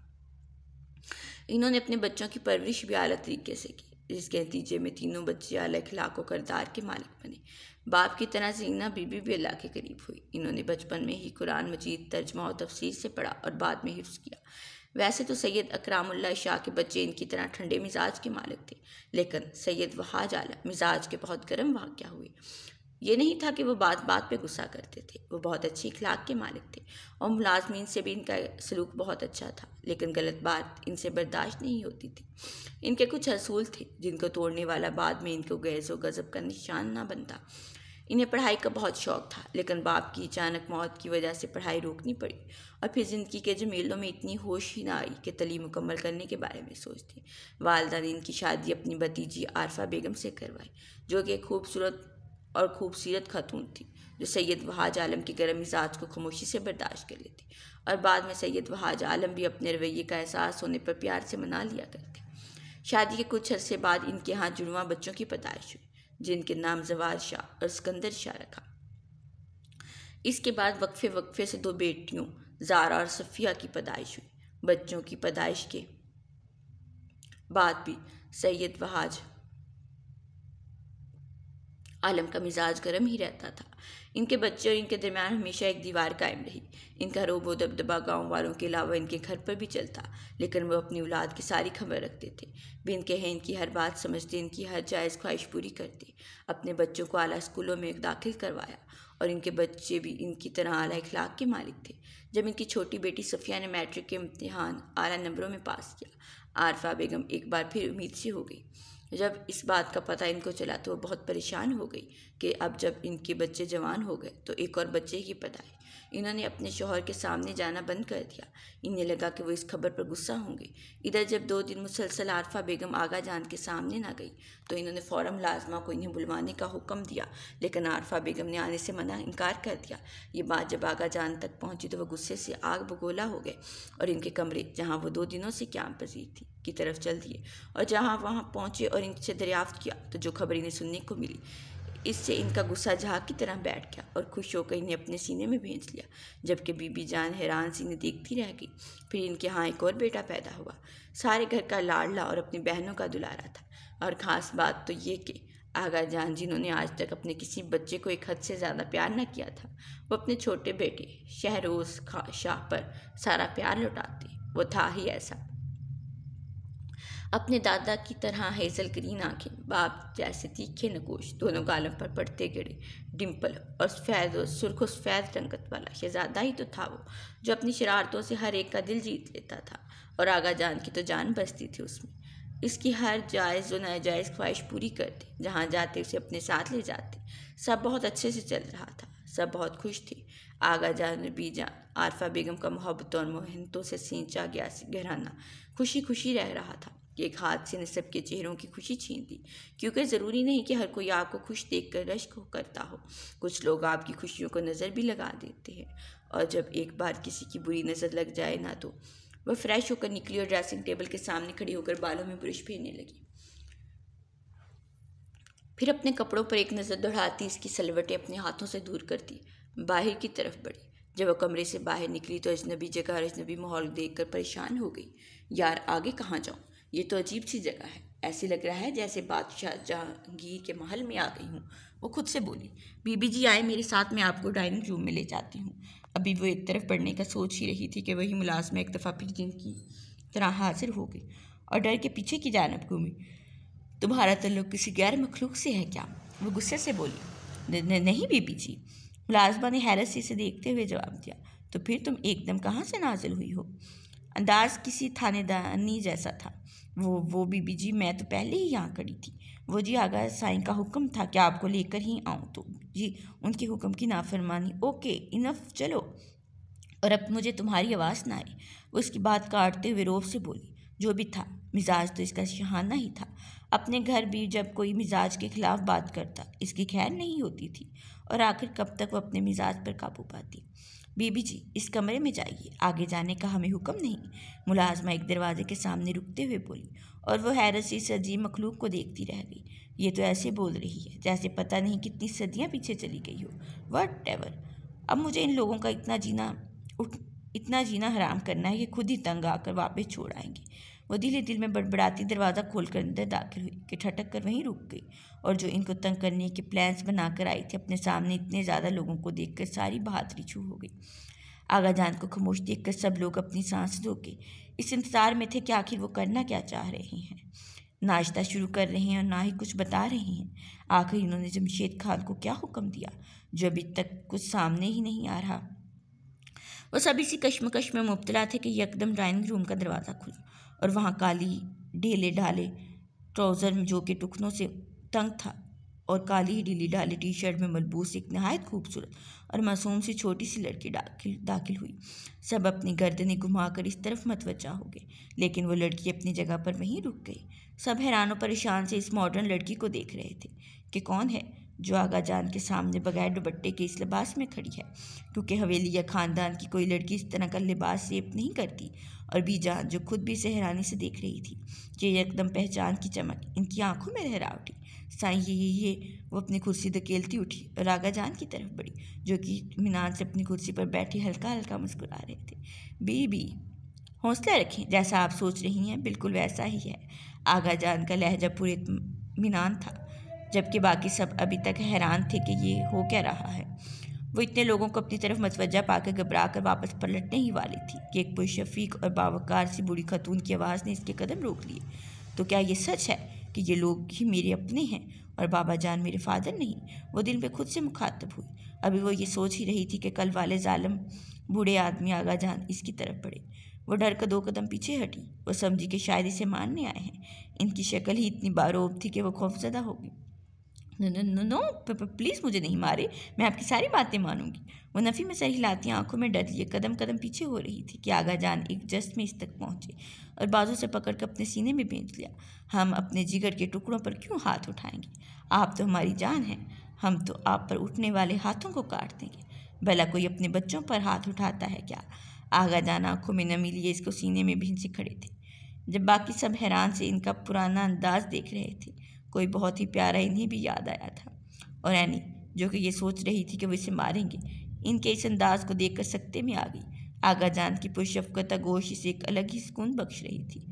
इन्होंने अपने बच्चों की परवरिश भी अली तरीके से की जिसके नतीजे में तीनों बच्चे अलग लाखों करदार के मालिक बने बाप की तरह जीना बीबी भी अल्लाह के करीब हुई इन्होंने बचपन में ही कुरान मजीद तर्जमा और तफसीर से पढ़ा और बाद में हिफ्स किया वैसे तो सैयद अकरामुल्ला शाह के बच्चे इनकी तरह ठंडे मिजाज के मालिक थे लेकिन सैयद वहाज आला मिजाज के बहुत गर्म वाक्य हुए ये नहीं था कि वो बात बात पे गुस्सा करते थे वो बहुत अच्छी इखलाक के मालिक थे और मुलाजमीन से भी इनका सलूक बहुत अच्छा था लेकिन गलत बात इनसे बर्दाश्त नहीं होती थी इनके कुछ असूल थे जिनको तोड़ने वाला बाद में इनको गैज़ व गज़ब का निशान ना बनता इन्हें पढ़ाई का बहुत शौक़ था लेकिन बाप की अचानक मौत की वजह से पढ़ाई रोकनी पड़ी और फिर ज़िंदगी के जमीलों में इतनी होश ही ना आई कि तली मुकम्मल करने के बारे में सोचती वालदा ने इनकी शादी अपनी भतीजी आरफा बेगम से करवाई जो कि खूबसूरत और खूबसूरत खतून थी जो सैयद वहाज आलम के गर्म मिजाज को खामोशी से बर्दाश्त कर लेती और बाद में सैयद वहाज आलम भी अपने रवैये का एहसास होने पर प्यार से मना लिया करते शादी के कुछ अरसे बाद इनके यहाँ जुड़वा बच्चों की पैदाइश हुई जिनके नाम जवार शाह और सिकंदर शाह रखा इसके बाद वक्फे वक्फे से दो बेटियों जारा और सफ़िया की पैदाइश हुई बच्चों की पैदाइश के बाद भी सैयद वहाज आलम का मिजाज गर्म ही रहता था इनके बच्चे और इनके दरमियान हमेशा एक दीवार कायम रही इनका रोबो दबदबा गांव वालों के अलावा इनके घर पर भी चलता लेकिन वो अपनी औलाद की सारी खबर रखते थे बिन के हैं इनकी हर बात समझते इनकी हर जायज़ ख्वाहिश पूरी करते अपने बच्चों को आला स्कूलों में दाखिल करवाया और इनके बच्चे भी इनकी तरह आला इखलाक के मालिक थे जब इनकी छोटी बेटी सफ़िया ने मैट्रिक के इम्तहान आला नंबरों में पास किया आरफा बेगम एक बार फिर उम्मीद से हो गई जब इस बात का पता इनको चला तो वो बहुत परेशान हो गई कि अब जब इनके बच्चे जवान हो गए तो एक और बच्चे की है इन्होंने अपने शोहर के सामने जाना बंद कर दिया इन्हें लगा कि वो इस खबर पर गुस्सा होंगे इधर जब दो दिन मुसलसल आरफा बेगम आगा जान के सामने ना गई तो इन्होंने फ़ौर मुलाजमा को इन्हें बुलवाने का हुक्म दिया लेकिन आरफा बेगम ने आने से मना इनकार कर दिया ये बात जब आगा जान तक पहुँची तो वह गुस्से से आग भगोला हो गए और इनके कमरे जहाँ वो दो दिनों से क्या पसीर थी की तरफ चल दिए और जहाँ वहाँ पहुँचे और इनसे दरियाफ्त किया तो जो खबर इन्हें सुनने को मिली इससे इनका गुस्सा झाक की तरह बैठ गया और खुश होकर इन्हें अपने सीने में भेज लिया जबकि बीबी जान हैरान सी इन्हें देखती रह गई फिर इनके यहाँ एक और बेटा पैदा हुआ सारे घर का लाडला और अपनी बहनों का दुलारा था और ख़ास बात तो ये कि आगा जान जिन्होंने आज तक अपने किसी बच्चे को एक हद से ज़्यादा प्यार न किया था वो अपने छोटे बेटे शहरोज शाह पर सारा प्यार लौटाते वो था ही ऐसा अपने दादा की तरह हेजल ग्रीन आंखें बाप जैसे तीखे नकोश दोनों गालों पर पड़ते गिरे डिम्पल और सफ़ैद और सुर्ख सफ़ैद रंगत वाला शहजादा ही तो था वो जो अपनी शरारतों से हर एक का दिल जीत लेता था और आगा जान की तो जान बसती थी उसमें इसकी हर जायज़ व नाजायज़ ख्वाहिश पूरी करते जहाँ जाते उसे अपने साथ ले जाते सब बहुत अच्छे से चल रहा था सब बहुत खुश थे आगा जान बीजा आरफा बेगम का मोहब्बतों और मोहनतों से सींचा गया गहराना खुशी खुशी रह रहा था कि एक हाथ से ने सबके चेहरों की खुशी छीन दी क्योंकि ज़रूरी नहीं कि हर कोई आपको खुश देख कर रश्क करता हो कुछ लोग आपकी खुशियों को नज़र भी लगा देते हैं और जब एक बार किसी की बुरी नज़र लग जाए ना तो वह फ्रेश होकर निकली और ड्रेसिंग टेबल के सामने खड़ी होकर बालों में ब्रश फेरने लगी फिर अपने कपड़ों पर एक नज़र दौड़ाती इसकी सलवटें अपने हाथों से दूर करती बाहर की तरफ बढ़ी जब वह कमरे से बाहर निकली तो अजनबी जगह और अजनबी माहौल देखकर परेशान हो गई यार आगे कहाँ जाऊँ ये तो अजीब सी जगह है ऐसे लग रहा है जैसे बादशाह जहांगीर के महल में आ गई हूँ वो खुद से बोली बीबी जी आए मेरे साथ मैं आपको डाइनिंग रूम में ले जाती हूँ अभी वो एक तरफ पढ़ने का सोच ही रही थी कि वही मुलाजम एक दफ़ा फिर जिनकी तरह हाजिर हो गई और डर के पीछे की जानब घूमी तुम्हारा तल्लुक किसी गैर मखलूक से है क्या वो गुस्से से बोली नहीं बीबी जी मुलाजमा ने हैरत से इसे देखते हुए जवाब दिया तो फिर तुम एकदम कहाँ से नाजिल हुई हो अंदाज किसी थानेदानी जैसा था वो वो बीबी जी मैं तो पहले ही यहाँ खड़ी थी वो जी आगा साईं का हुक्म था कि आपको लेकर ही आऊँ तो जी उनके हुक्म की नाफरमानी ओके इनफ चलो और अब मुझे तुम्हारी आवाज़ ना आई वो उसकी बात काटते हुए रोब से बोली जो भी था मिजाज तो इसका शहाना ही था अपने घर भी जब कोई मिजाज के खिलाफ बात करता इसकी खैर नहीं होती थी और आखिर कब तक वो अपने मिजाज पर काबू पाती बीबी जी इस कमरे में जाइए आगे जाने का हमें हुक्म नहीं मुलाजमा एक दरवाजे के सामने रुकते हुए बोली और वह हैरत से इस अजीब मखलूक को देखती रह गई ये तो ऐसे बोल रही है जैसे पता नहीं कितनी सदियाँ पीछे चली गई हो वट एवर अब मुझे इन लोगों का इतना जीना उठ इतना जीना हराम करना है कि खुद ही तंग आकर वापस छोड़ आएंगे वो धीरे धीरे में बड़बड़ाती दरवाज़ा खोल कर अंदर दाखिल हुई कि ठटक कर वहीं रुक गई और जो इनको तंग करने के प्लान्स बनाकर आई थी अपने सामने इतने ज़्यादा लोगों को कर सारी बहादुरी छू हो गई आगा जान को खामोश कर सब लोग अपनी सांस धोके इस इंतज़ार में थे कि आखिर वो करना क्या चाह रहे हैं नाश्ता शुरू कर रहे हैं और ना ही कुछ बता रहे हैं आखिर इन्होंने जमशेद खान को क्या हुक्म दिया जो अभी तक कुछ सामने ही नहीं आ रहा वो सब इसी कश्मकश में मुबतला थे कि यकदम ड्राइंग रूम का दरवाज़ा खुला और वहाँ काली ढीले ढाले ट्राउज़र में जो कि टुकनों से तंग था और काली ढीली ढाली टी शर्ट में मलबूस एक नहायत खूबसूरत और मासूम सी छोटी सी लड़की दाखिल दाखिल हुई सब अपनी गर्दनें घुमाकर इस तरफ मतवजा हो गए लेकिन वो लड़की अपनी जगह पर वहीं रुक गई सब हैरानों परेशान से इस मॉडर्न लड़की को देख रहे थे कि कौन है जो आगा जान के सामने बगैर दुपट्टे के इस लिबास में खड़ी है क्योंकि हवेली या ख़ानदान की कोई लड़की इस तरह का लिबास सेप नहीं करती और बीजान जो खुद भी इसे हैरानी से देख रही थी कि एकदम पहचान की चमक इनकी आंखों में लहरा उठी साई ये ये ये वो अपनी कुर्सी धकेलती उठी और आगा जान की तरफ बढ़ी जो कि मीनान से अपनी कुर्सी पर बैठी हल्का हल्का मुस्कुरा रहे थे बीबी हौसला रखें जैसा आप सोच रही हैं बिल्कुल वैसा ही है आगा जान का लहजा पूरे मीनान था जबकि बाकी सब अभी तक हैरान थे कि ये हो क्या रहा है वो इतने लोगों को अपनी तरफ मतवजा पाकर घबरा कर वापस पलटने ही वाली थी कि एक पुरशफीक और बावकार सी बूढ़ी खतून की आवाज़ ने इसके कदम रोक लिए तो क्या ये सच है कि ये लोग ही मेरे अपने हैं और बाबा जान मेरे फादर नहीं वो दिल में खुद से मुखातब हुई अभी वो ये सोच ही रही थी कि कल वाले ालम बूढ़े आदमी आगा जान इसकी तरफ पड़े वो डर कर दो कदम पीछे हटी वो समझी कि शायद इसे मारने आए हैं इनकी शक्ल ही इतनी बारोब थी कि वो खौफजदा हो गई नो नो नो प्लीज़ मुझे नहीं मारे मैं आपकी सारी बातें मानूंगी वो नफ़ी में सर हिलाती आंखों में डर लिए कदम कदम पीछे हो रही थी कि आगा जान एक जस्ट में इस तक पहुँचे और बाजू से पकड़ कर अपने सीने में बेच लिया हम अपने जिगर के टुकड़ों पर क्यों हाथ उठाएंगे आप तो हमारी जान हैं हम तो आप पर उठने वाले हाथों को काट देंगे भला कोई अपने बच्चों पर हाथ उठाता है क्या आगा जान आंखों में नमी लिए इसको सीने में भींचे खड़े थे जब बाकी सब हैरान से इनका पुराना अंदाज देख रहे थे कोई बहुत ही प्यारा इन्हें भी याद आया था और एनी जो कि ये सोच रही थी कि वो इसे मारेंगे इनके इस अंदाज को देखकर सकते में आ गई आगा जान की पुरशफकत गोश इसे एक अलग ही सुकून बख्श रही थी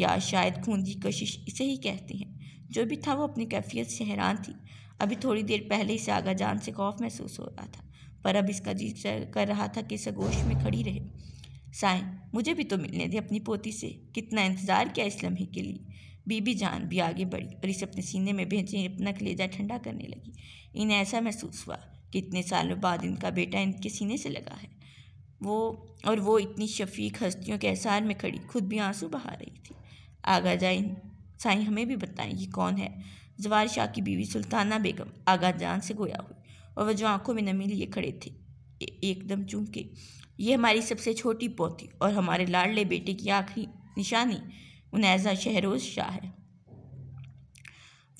या शायद खून की कशिश इसे ही कहते हैं जो भी था वो अपनी कैफियत से हैरान थी अभी थोड़ी देर पहले इसे आगा जान से खौफ महसूस हो रहा था पर अब इसका जी कर रहा था कि इसे गोश में खड़ी रहे साय मुझे भी तो मिलने दे अपनी पोती से कितना इंतज़ार किया इस लम्हे के लिए बीबी जान भी आगे बढ़ी और इसे अपने सीने में भेजे अपना कलेजा ठंडा करने लगी इन्हें ऐसा महसूस हुआ कि इतने सालों बाद इनका बेटा इनके सीने से लगा है वो और वो इतनी शफीक हस्तियों के एहसार में खड़ी खुद भी आंसू बहा रही थी आगा जाए साई हमें भी बताएं ये कौन है जवार शाह की बीवी सुल्ताना बेगम आगा जान से गोया हुई और वह जो आंखों में नमी लिए खड़े थे एकदम चूंके ये हमारी सबसे छोटी पोती और हमारे लाडले बेटे की आखिरी निशानी उनैज़ा शहरोज शाह है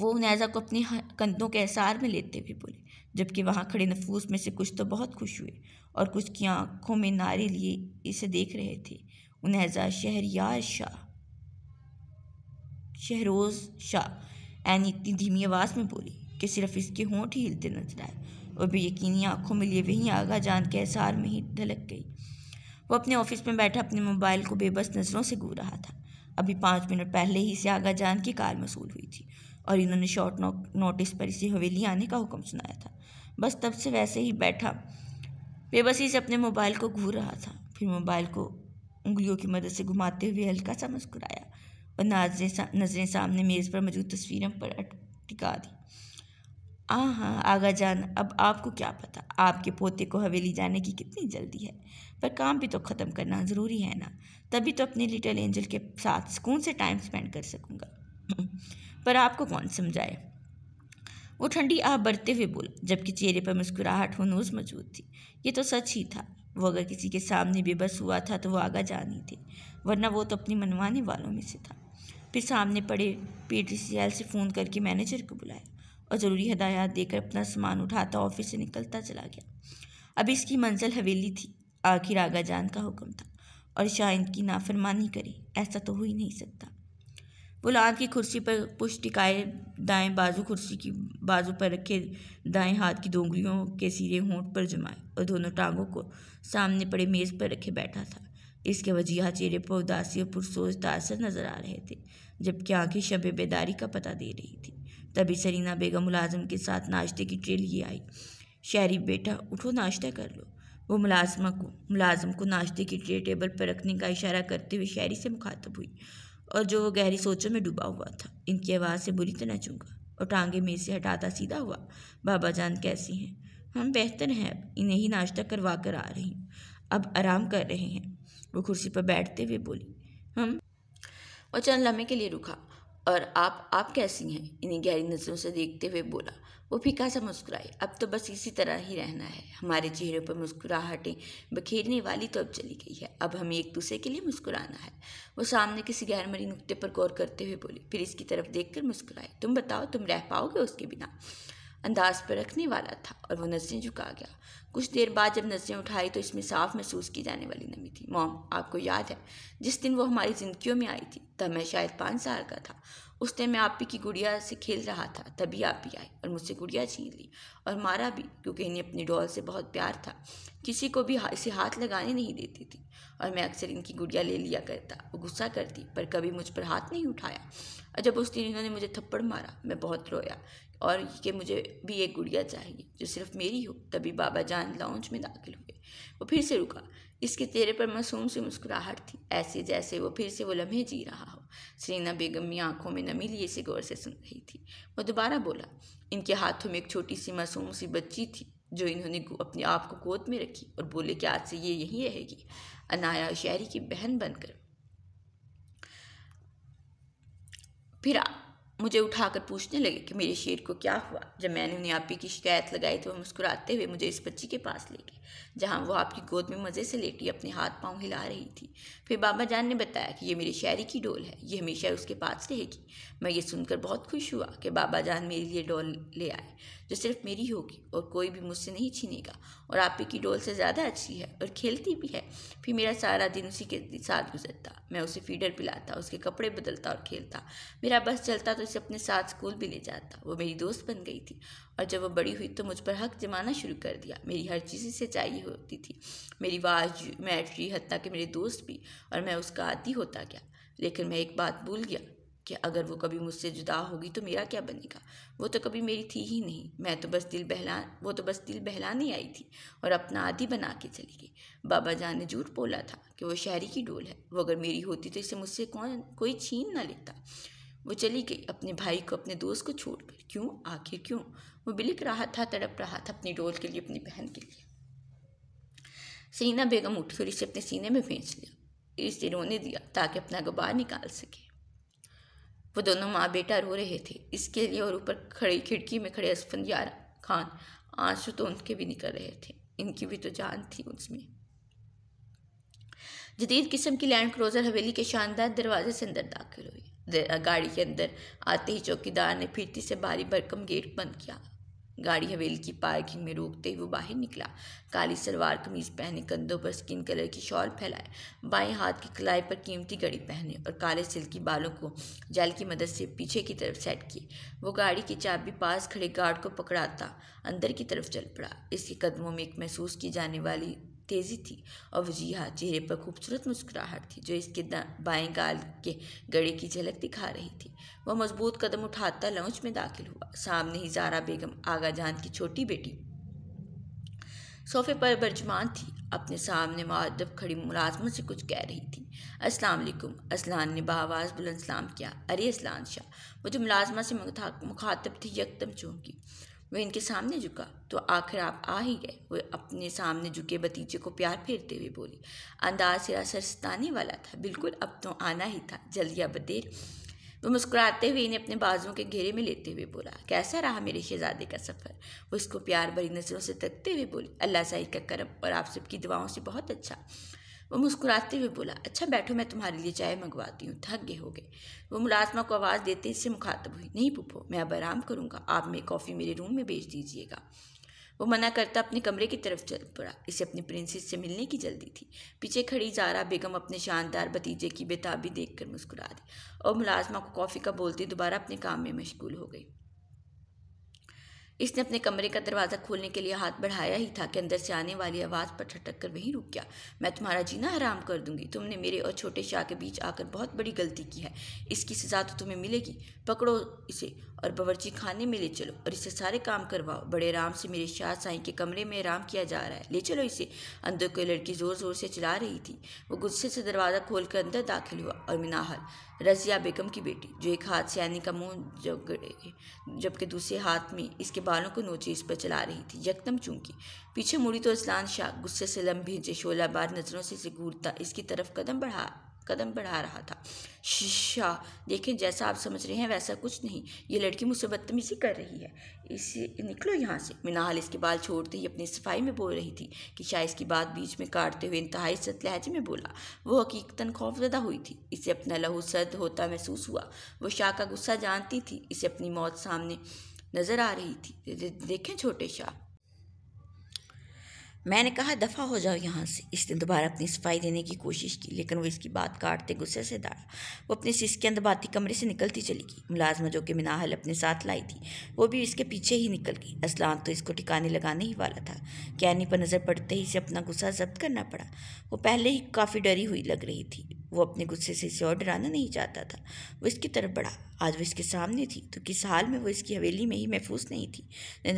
वो उनैज़ा को अपनी कंधों के एसार में लेते हुए बोले जबकि वहाँ खड़े नफूस में से कुछ तो बहुत खुश हुए और कुछ की आँखों में नारे लिए इसे देख रहे थे उनैज़ा यार शाह शहरोज शाह एन इतनी धीमी आवाज़ में बोली कि सिर्फ इसके होंठ ही हिलते नजर आए और भी यकीनी आंखों में लिए वहीं आगा जान के एसार में ही ढलक गई वो अपने ऑफिस में बैठा अपने मोबाइल को बेबस नज़रों से घूर रहा था अभी पाँच मिनट पहले ही से आगा जान की कार मसूल हुई थी और इन्होंने शॉर्ट नोटिस पर इसे हवेली आने का हुक्म सुनाया था बस तब से वैसे ही बैठा बेबसी से अपने मोबाइल को घूर रहा था फिर मोबाइल को उंगलियों की मदद से घुमाते हुए हल्का सा मुस्कुराया और नाजरें सा, नजरें सामने मेज़ पर मौजूद तस्वीरों पर टिका दी आ हाँ आगा जान अब आपको क्या पता आपके पोते को हवेली जाने की कितनी जल्दी है पर काम भी तो ख़त्म करना ज़रूरी है ना तभी तो अपने लिटिल एंजल के साथ सुकून से टाइम स्पेंड कर सकूँगा पर आपको कौन समझाए वो ठंडी आह बढ़ते हुए बोला जबकि चेहरे पर मुस्कुराहट हनूस मौजूद थी ये तो सच ही था वो अगर किसी के सामने बेबस हुआ था तो वो आगा जानी थी वरना वो तो अपनी मनवाने वालों में से था फिर सामने पड़े पीटीसीएल से फ़ोन करके मैनेजर को बुलाया और ज़रूरी हदायत देकर अपना सामान उठाता ऑफिस से निकलता चला गया अब इसकी मंजिल हवेली थी आखिर आगा जान का हुक्म था और शाह इनकी नाफरमानी करी ऐसा तो हो ही नहीं सकता बुलाद की कुर्सी पर पुश टिकाए दाएं बाजू कुर्सी की बाजू पर रखे दाएं हाथ की दोंगलियों के सिरे होंठ पर जमाए और दोनों टांगों को सामने पड़े मेज़ पर रखे बैठा था इसके वजीहा चेहरे पर उदासी और पुरसोज तासर नज़र आ रहे थे जबकि आंखें शब बेदारी का पता दे रही थी तभी सरीना बेगम मुलाजम के साथ नाश्ते की ट्रे लिए आई शहरी बेटा उठो नाश्ता कर लो वो मुलाजमा को मुलाजम को नाश्ते की ट्रे टेबल पर रखने का इशारा करते हुए शायरी से मुखातब हुई और जो वो गहरी सोचों में डूबा हुआ था इनकी आवाज़ से बुरी तरह चूँगा और टांगे में से हटाता सीधा हुआ बाबा जान कैसी हैं हम बेहतर हैं अब इन्हें ही नाश्ता करवा कर आ रही हूँ अब आराम कर रहे हैं वो कुर्सी पर बैठते हुए बोली हम और चंद लम्हे के लिए रुका और आप आप कैसी हैं इन्हें गहरी नज़रों से देखते हुए बोला वो फीका सा मुस्कुराई अब तो बस इसी तरह ही रहना है हमारे चेहरे पर मुस्कुराहटें बखेरने वाली तो अब चली गई है अब हमें एक दूसरे के लिए मुस्कुराना है वो सामने किसी गैरमरी मरी नुकते पर गौर करते हुए बोली फिर इसकी तरफ देख कर मुस्कुराई तुम बताओ तुम रह पाओगे उसके बिना अंदाज पर रखने वाला था और वह नज़रें झुका गया कुछ देर बाद जब नज़रें उठाई तो इसमें साफ महसूस की जाने वाली नमी थी मॉम आपको याद है जिस दिन वो हमारी ज़िंदगियों में आई थी तब मैं शायद पाँच साल का था उस टाइम मैं आप ही की गुड़िया से खेल रहा था तभी आप ही आए और मुझसे गुड़िया छीन ली और मारा भी क्योंकि इन्हें अपनी डॉल से बहुत प्यार था किसी को भी इसे हाथ लगाने नहीं देती थी और मैं अक्सर इनकी गुड़िया ले लिया करता वो गुस्सा करती पर कभी मुझ पर हाथ नहीं उठाया और जब उस दिन इन्होंने मुझे थप्पड़ मारा मैं बहुत रोया और कि मुझे भी एक गुड़िया चाहिए जो सिर्फ मेरी हो तभी बाबा जान लाउंज में दाखिल हुए वो फिर से रुका इसके चेहरे पर मासूम सी मुस्कुराहट थी ऐसे जैसे वो फिर से वो लम्हे जी रहा हो सरीना बेगमी आंखों में नमी लिए से गौर से सुन रही थी वो दोबारा बोला इनके हाथों में एक छोटी सी मासूम सी बच्ची थी जो इन्होंने अपने आप को गोद में रखी और बोले कि आज से ये यहीं रहेगी अनाया शहरी की बहन बनकर फिर मुझे उठाकर पूछने लगे कि मेरे शेर को क्या हुआ जब मैंने उन्हें आपी की शिकायत लगाई तो वह मुस्कुराते हुए मुझे इस बच्ची के पास ले गए जहाँ वो आपकी गोद में मज़े से लेटी अपने हाथ पाँव हिला रही थी फिर बाबा जान ने बताया कि ये मेरी शायरी की डोल है ये हमेशा उसके पास रहेगी मैं ये सुनकर बहुत खुश हुआ कि बाबा जान मेरे लिए डोल ले आए जो सिर्फ मेरी होगी और कोई भी मुझसे नहीं छीनेगा और आप की डोल से ज़्यादा अच्छी है और खेलती भी है फिर मेरा सारा दिन उसी के साथ गुजरता मैं उसे फीडर पिलाता उसके कपड़े बदलता और खेलता मेरा बस चलता तो उसे अपने साथ स्कूल भी ले जाता वो मेरी दोस्त बन गई थी और जब वह बड़ी हुई तो मुझ पर हक जमाना शुरू कर दिया मेरी हर चीज़ इसे चाहिए होती थी मेरी वाज मैट्री हती के मेरे दोस्त भी और मैं उसका आदि होता गया लेकिन मैं एक बात भूल गया कि अगर वो कभी मुझसे जुदा होगी तो मेरा क्या बनेगा वो तो कभी मेरी थी ही नहीं मैं तो बस दिल बहला वो तो बस दिल बहलाने आई थी और अपना आदि बना के चली गई बाबा जान ने झूठ बोला था कि वो शहरी की डोल है वो अगर मेरी होती तो इसे मुझसे कौन कोई छीन ना लेता वो चली गई अपने भाई को अपने दोस्त को छोड़कर क्यों आखिर क्यों वो बिलिक रहा था तड़प रहा था अपनी डोल के लिए अपनी बहन के लिए सीना बेगम और इसे अपने सीने में फेंच लिया इसे रोने दिया ताकि अपना गुबार निकाल सके वो दोनों माँ बेटा रो रहे थे इसके लिए और ऊपर खड़ी खिड़की में खड़े असफन यार खान आंसू तो उनके भी निकल रहे थे इनकी भी तो जान थी उसमें जदीद किस्म की लैंड क्रोज़र हवेली के शानदार दरवाजे से अंदर दाखिल हुई गाड़ी के अंदर आते ही चौकीदार ने फिरती से भारी भरकम गेट बंद किया गाड़ी हवेली की पार्किंग में रोकते ही वो बाहर निकला काली सलवार कमीज पहने कंधों पर स्किन कलर की शॉल फैलाए बाएं हाथ की कलाई पर कीमती घड़ी पहने और काले सिल्की बालों को जाल की मदद से पीछे की तरफ सेट किए वो गाड़ी की चाबी पास खड़े गार्ड को पकड़ाता अंदर की तरफ चल पड़ा इसके कदमों में एक महसूस की जाने वाली तेजी थी और वजीहा चेहरे पर खूबसूरत मुस्कुराहट थी जो इसके बाएं गाल के गड़े की झलक दिखा रही थी वह मजबूत कदम उठाता लंच में दाखिल हुआ सामने ही जारा बेगम आगा जान की छोटी बेटी सोफे पर बर्जमान थी अपने सामने मादब खड़ी मुलाजमत से कुछ कह रही थी अस्सलाम वालेकुम असलान ने बावाज बुलंद सलाम किया अरे असलान शाह वो जो मुलाजमा से मुखातब थी यकदम चौंकी वह इनके सामने झुका तो आखिर आप आ ही गए वह अपने सामने झुके भतीजे को प्यार फेरते हुए बोली अंदाज सिरासर सताने वाला था बिल्कुल अब तो आना ही था जल्द या बदेर वो मुस्कुराते हुए इन्हें अपने बाजुओं के घेरे में लेते हुए बोला कैसा रहा मेरे शहजादे का सफ़र वो इसको प्यार भरी नज़रों से तकते हुए बोली अल्लाह साहिब का करम और आप सबकी दुआओं से बहुत अच्छा वो मुस्कुराते हुए बोला अच्छा बैठो मैं तुम्हारे लिए चाय मंगवाती हूँ थक गए हो गए वो मुलाजमा को आवाज़ देते इससे मुखातब हुई नहीं पुप्पो मैं अब आराम करूँगा आप मैं कॉफ़ी मेरे रूम में भेज दीजिएगा वो मना करता अपने कमरे की तरफ चल पड़ा इसे अपनी प्रिंसेस से मिलने की जल्दी थी पीछे खड़ी जारा बेगम अपने शानदार भतीजे की बेताबी देखकर मुस्कुरा दी और मुलाजमा को कॉफ़ी का बोलते दोबारा अपने काम में मशगूल हो गई इसने अपने कमरे का दरवाज़ा खोलने के लिए हाथ बढ़ाया ही था कि अंदर से आने वाली आवाज़ पर ठटक कर वहीं रुक गया मैं तुम्हारा जीना हराम कर दूंगी तुमने मेरे और छोटे शाह के बीच आकर बहुत बड़ी गलती की है इसकी सज़ा तो तुम्हें मिलेगी पकड़ो इसे और बावरची खाने में ले चलो और इसे सारे काम करवाओ बड़े आराम से मेरे शाह साई के कमरे में आराम किया जा रहा है ले चलो इसे अंदर कोई लड़की ज़ोर ज़ोर से चला रही थी वो गुस्से से दरवाज़ा खोल कर अंदर दाखिल हुआ और मिनाहल रजिया बेगम की बेटी जो एक हाथ से आने का मुंह जबकि दूसरे हाथ में इसके बालों को नोचे इस पर चला रही थी यकदम चूंकी पीछे मुड़ी तो इस्लान शाह गुस्से से लम्बे जशोला बार नज़रों से इसे घूरता इसकी तरफ कदम बढ़ा कदम बढ़ा रहा था शीशा देखें जैसा आप समझ रहे हैं वैसा कुछ नहीं ये लड़की मुझसे बदतमीजी कर रही है इसे निकलो यहाँ से मिनाल इसके बाल छोड़ते ही अपनी सफाई में बोल रही थी कि शाह इसकी बात बीच में काटते हुए इंतहाई सत लहजे में बोला वो हकीकता खौफजदा हुई थी इसे अपना लहू सर्द होता महसूस हुआ वो शाह का गुस्सा जानती थी इसे अपनी मौत सामने नज़र आ रही थी देखें छोटे शाह मैंने कहा दफ़ा हो जाओ यहाँ से इसने दोबारा अपनी सफाई देने की कोशिश की लेकिन वो इसकी बात काटते गुस्से से दाड़ा वो अपने सिसके बाती कमरे से निकलती चली गई मुलाज़मत जो कि मिनाहल अपने साथ लाई थी वो भी इसके पीछे ही निकल गई असलान तो इसको ठिकाने लगाने ही वाला था कैनी पर नज़र पड़ते ही इसे अपना गुस्सा जब्त करना पड़ा वो पहले ही काफ़ी डरी हुई लग रही थी वो अपने गुस्से से इसे और डराना नहीं चाहता था वो इसकी तरफ बढ़ा आज वो इसके सामने थी तो किस हाल में वो इसकी हवेली में ही महफूज नहीं थी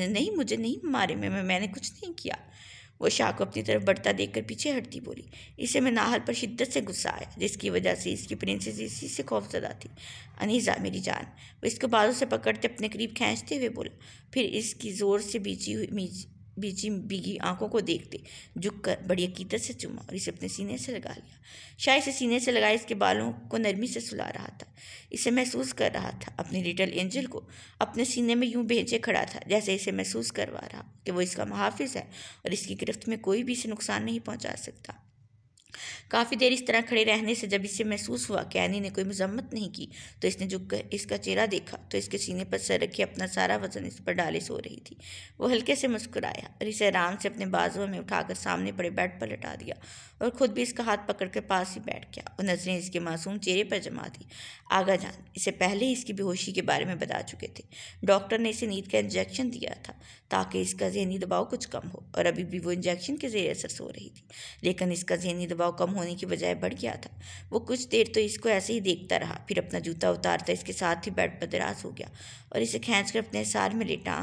नहीं मुझे नहीं मारे में मैंने कुछ नहीं किया वो शाह को अपनी तरफ बढ़ता देखकर पीछे हटती बोली इसे मैं नाहल पर शिद्दत से गुस्सा आया जिसकी वजह से इसकी प्रिंसेस इसी से खौफजदा थी अनीजा मेरी जान वो इसको बाजू से पकड़ते अपने करीब खींचते हुए बोला फिर इसकी ज़ोर से बीची हुई बीजी बीघी आंखों को देखते झुक कर बड़ी अकीदत से चुमा और इसे अपने सीने से लगा लिया शायद इसे सीने से लगाए इसके बालों को नरमी से सुला रहा था इसे महसूस कर रहा था अपने लिटल एंजल को अपने सीने में यूं भेजे खड़ा था जैसे इसे महसूस करवा रहा कि वो इसका मुहाफ़ है और इसकी गिरफ्त में कोई भी इसे नुकसान नहीं पहुंचा सकता काफ़ी देर इस तरह खड़े रहने से जब इसे महसूस हुआ कि एनी ने कोई मजम्मत नहीं की तो इसने जो इसका चेहरा देखा तो इसके सीने पर सर रखे अपना सारा वजन इस पर डाले सो रही थी वो हल्के से मुस्कुराया और इसे आराम से अपने बाजुओं में उठाकर सामने पड़े बेड पर लटा दिया और ख़ुद भी इसका हाथ पकड़ कर पास ही बैठ गया और नज़रें इसके मासूम चेहरे पर जमा दी आगा जान इसे पहले ही इसकी बेहोशी के बारे में बता चुके थे डॉक्टर ने इसे नींद का इंजेक्शन दिया था ताकि इसका जहनी दबाव कुछ कम हो और अभी भी वो इंजेक्शन के ज़रिए असर सो रही थी लेकिन इसका जहनी दबाव कम होने की बजाय बढ़ गया था वो कुछ देर तो इसको ऐसे ही देखता रहा फिर अपना जूता उतारता इसके साथ ही बेड पर दराज हो गया और इसे खींच कर अपने सार में लेटा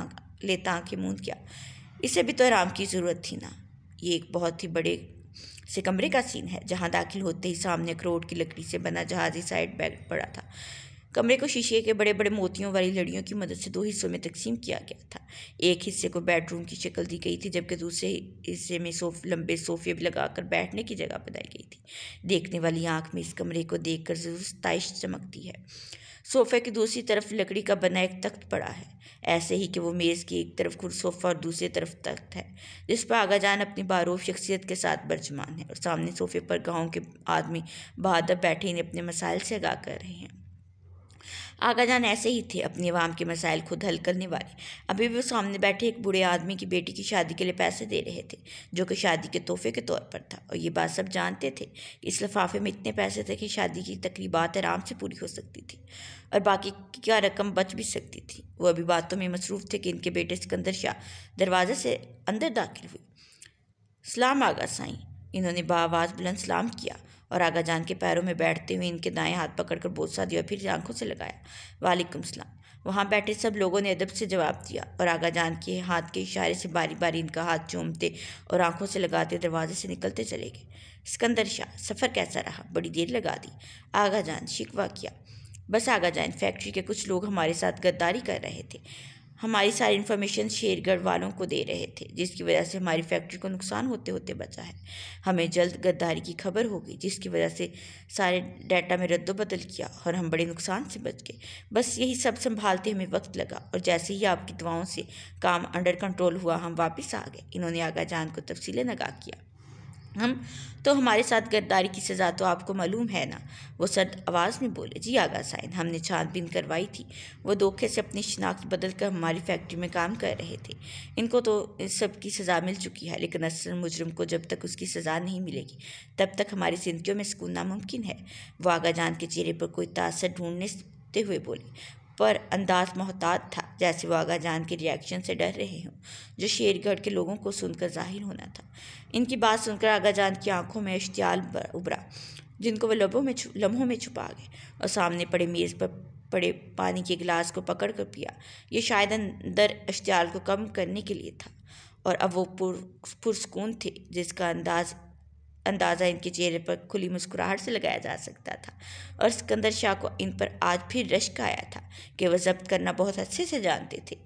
लेता आँखें मूंद गया इसे भी तो आराम की ज़रूरत थी ना ये एक बहुत ही बड़े से कमरे का सीन है जहाँ दाखिल होते ही सामने करोड़ की लकड़ी से बना जहाजी साइड बैग पड़ा था कमरे को शीशे के बड़े बड़े मोतियों वाली लड़ियों की मदद से दो हिस्सों में तकसीम किया गया था एक हिस्से को बेडरूम की शक्ल दी गई थी जबकि दूसरे हिस्से में सोफ लंबे सोफे लगाकर बैठने की जगह बनाई गई थी देखने वाली आँख में इस कमरे को देख कर जरूर ताइश चमकती है सोफे की दूसरी तरफ लकड़ी का बना एक तख्त पड़ा है ऐसे ही कि वो मेज़ की एक तरफ सोफा और दूसरी तरफ तख्त है जिस पर आगा जान अपनी बारूफ शख्सियत के साथ बर्जमान है और सामने सोफे पर गाँव के आदमी बहादुर बैठे इन्हें अपने मसाइल से आगा कर रहे हैं आगा जान ऐसे ही थे अपनी आवाम के मसाइल खुद हल करने वाले अभी भी सामने बैठे एक बूढ़े आदमी की बेटी की शादी के लिए पैसे दे रहे थे जो कि शादी के तोहफे के तौर पर था और ये बात सब जानते थे इस लफाफे में इतने पैसे थे कि शादी की तकरीबा आराम से पूरी हो सकती थी और बाकी क्या रकम बच भी सकती थी वो अभी बातों में मसरूफ़ थे कि इनके बेटे सिकंदर शाह दरवाजे से अंदर दाखिल हुए सलाम आगा साई इन्होंने बावाज बुलंद सलाम किया और आगा जान के पैरों में बैठते हुए इनके दाएं हाथ पकड़कर बोसा दिया फिर आंखों से लगाया वालेकुम सलाम वहाँ बैठे सब लोगों ने अदब से जवाब दिया और आगा जान के हाथ के इशारे से बारी बारी इनका हाथ चूमते और आंखों से लगाते दरवाजे से निकलते चले गए सिकंदर शाह सफ़र कैसा रहा बड़ी देर लगा दी आगा जान शिकवा किया बस आगा जान फैक्ट्री के कुछ लोग हमारे साथ गद्दारी कर रहे थे हमारी सारी इन्फॉर्मेशन शेरगढ़ वालों को दे रहे थे जिसकी वजह से हमारी फैक्ट्री को नुकसान होते होते बचा है हमें जल्द गद्दारी की खबर हो गई जिसकी वजह से सारे डाटा में बदल किया और हम बड़े नुकसान से बच गए बस यही सब संभालते हमें वक्त लगा और जैसे ही आपकी दुआओं से काम अंडर कंट्रोल हुआ हम वापस आ गए इन्होंने आगा जान को तफसीलें नगा किया हम तो हमारे साथ गद्दारी की सज़ा तो आपको मालूम है ना वो सर्द आवाज़ में बोले जी आगा साइन हमने छानबीन करवाई थी वो धोखे से अपनी शिनाख्त बदल कर हमारी फैक्ट्री में काम कर रहे थे इनको तो सबकी सज़ा मिल चुकी है लेकिन असल मुजरम को जब तक उसकी सज़ा नहीं मिलेगी तब तक हमारी जिंदगी में सुकून नामुमकिन है वो आगा जान के चेहरे पर कोई तासर ढूंढने हुए बोले पर अंदाज मोहतात था जैसे वो आगा जान के रिएक्शन से डर रहे हों जो शेरगढ़ के लोगों को सुनकर जाहिर होना था इनकी बात सुनकर आगा जान की आंखों में इश्तियाल उभरा जिनको वह लबों में लम्हों में छुपा गए और सामने पड़े मेज़ पर पड़े पानी के गिलास को पकड़ कर पिया ये शायद अंदर इश्तियाल को कम करने के लिए था और अब वो पुर पुरसकून थे जिसका अंदाज अंदाज़ा इनके चेहरे पर खुली मुस्कुराहट से लगाया जा सकता था और सिकंदर शाह को इन पर आज फिर रश्क आया था कि वह जब्त करना बहुत अच्छे से जानते थे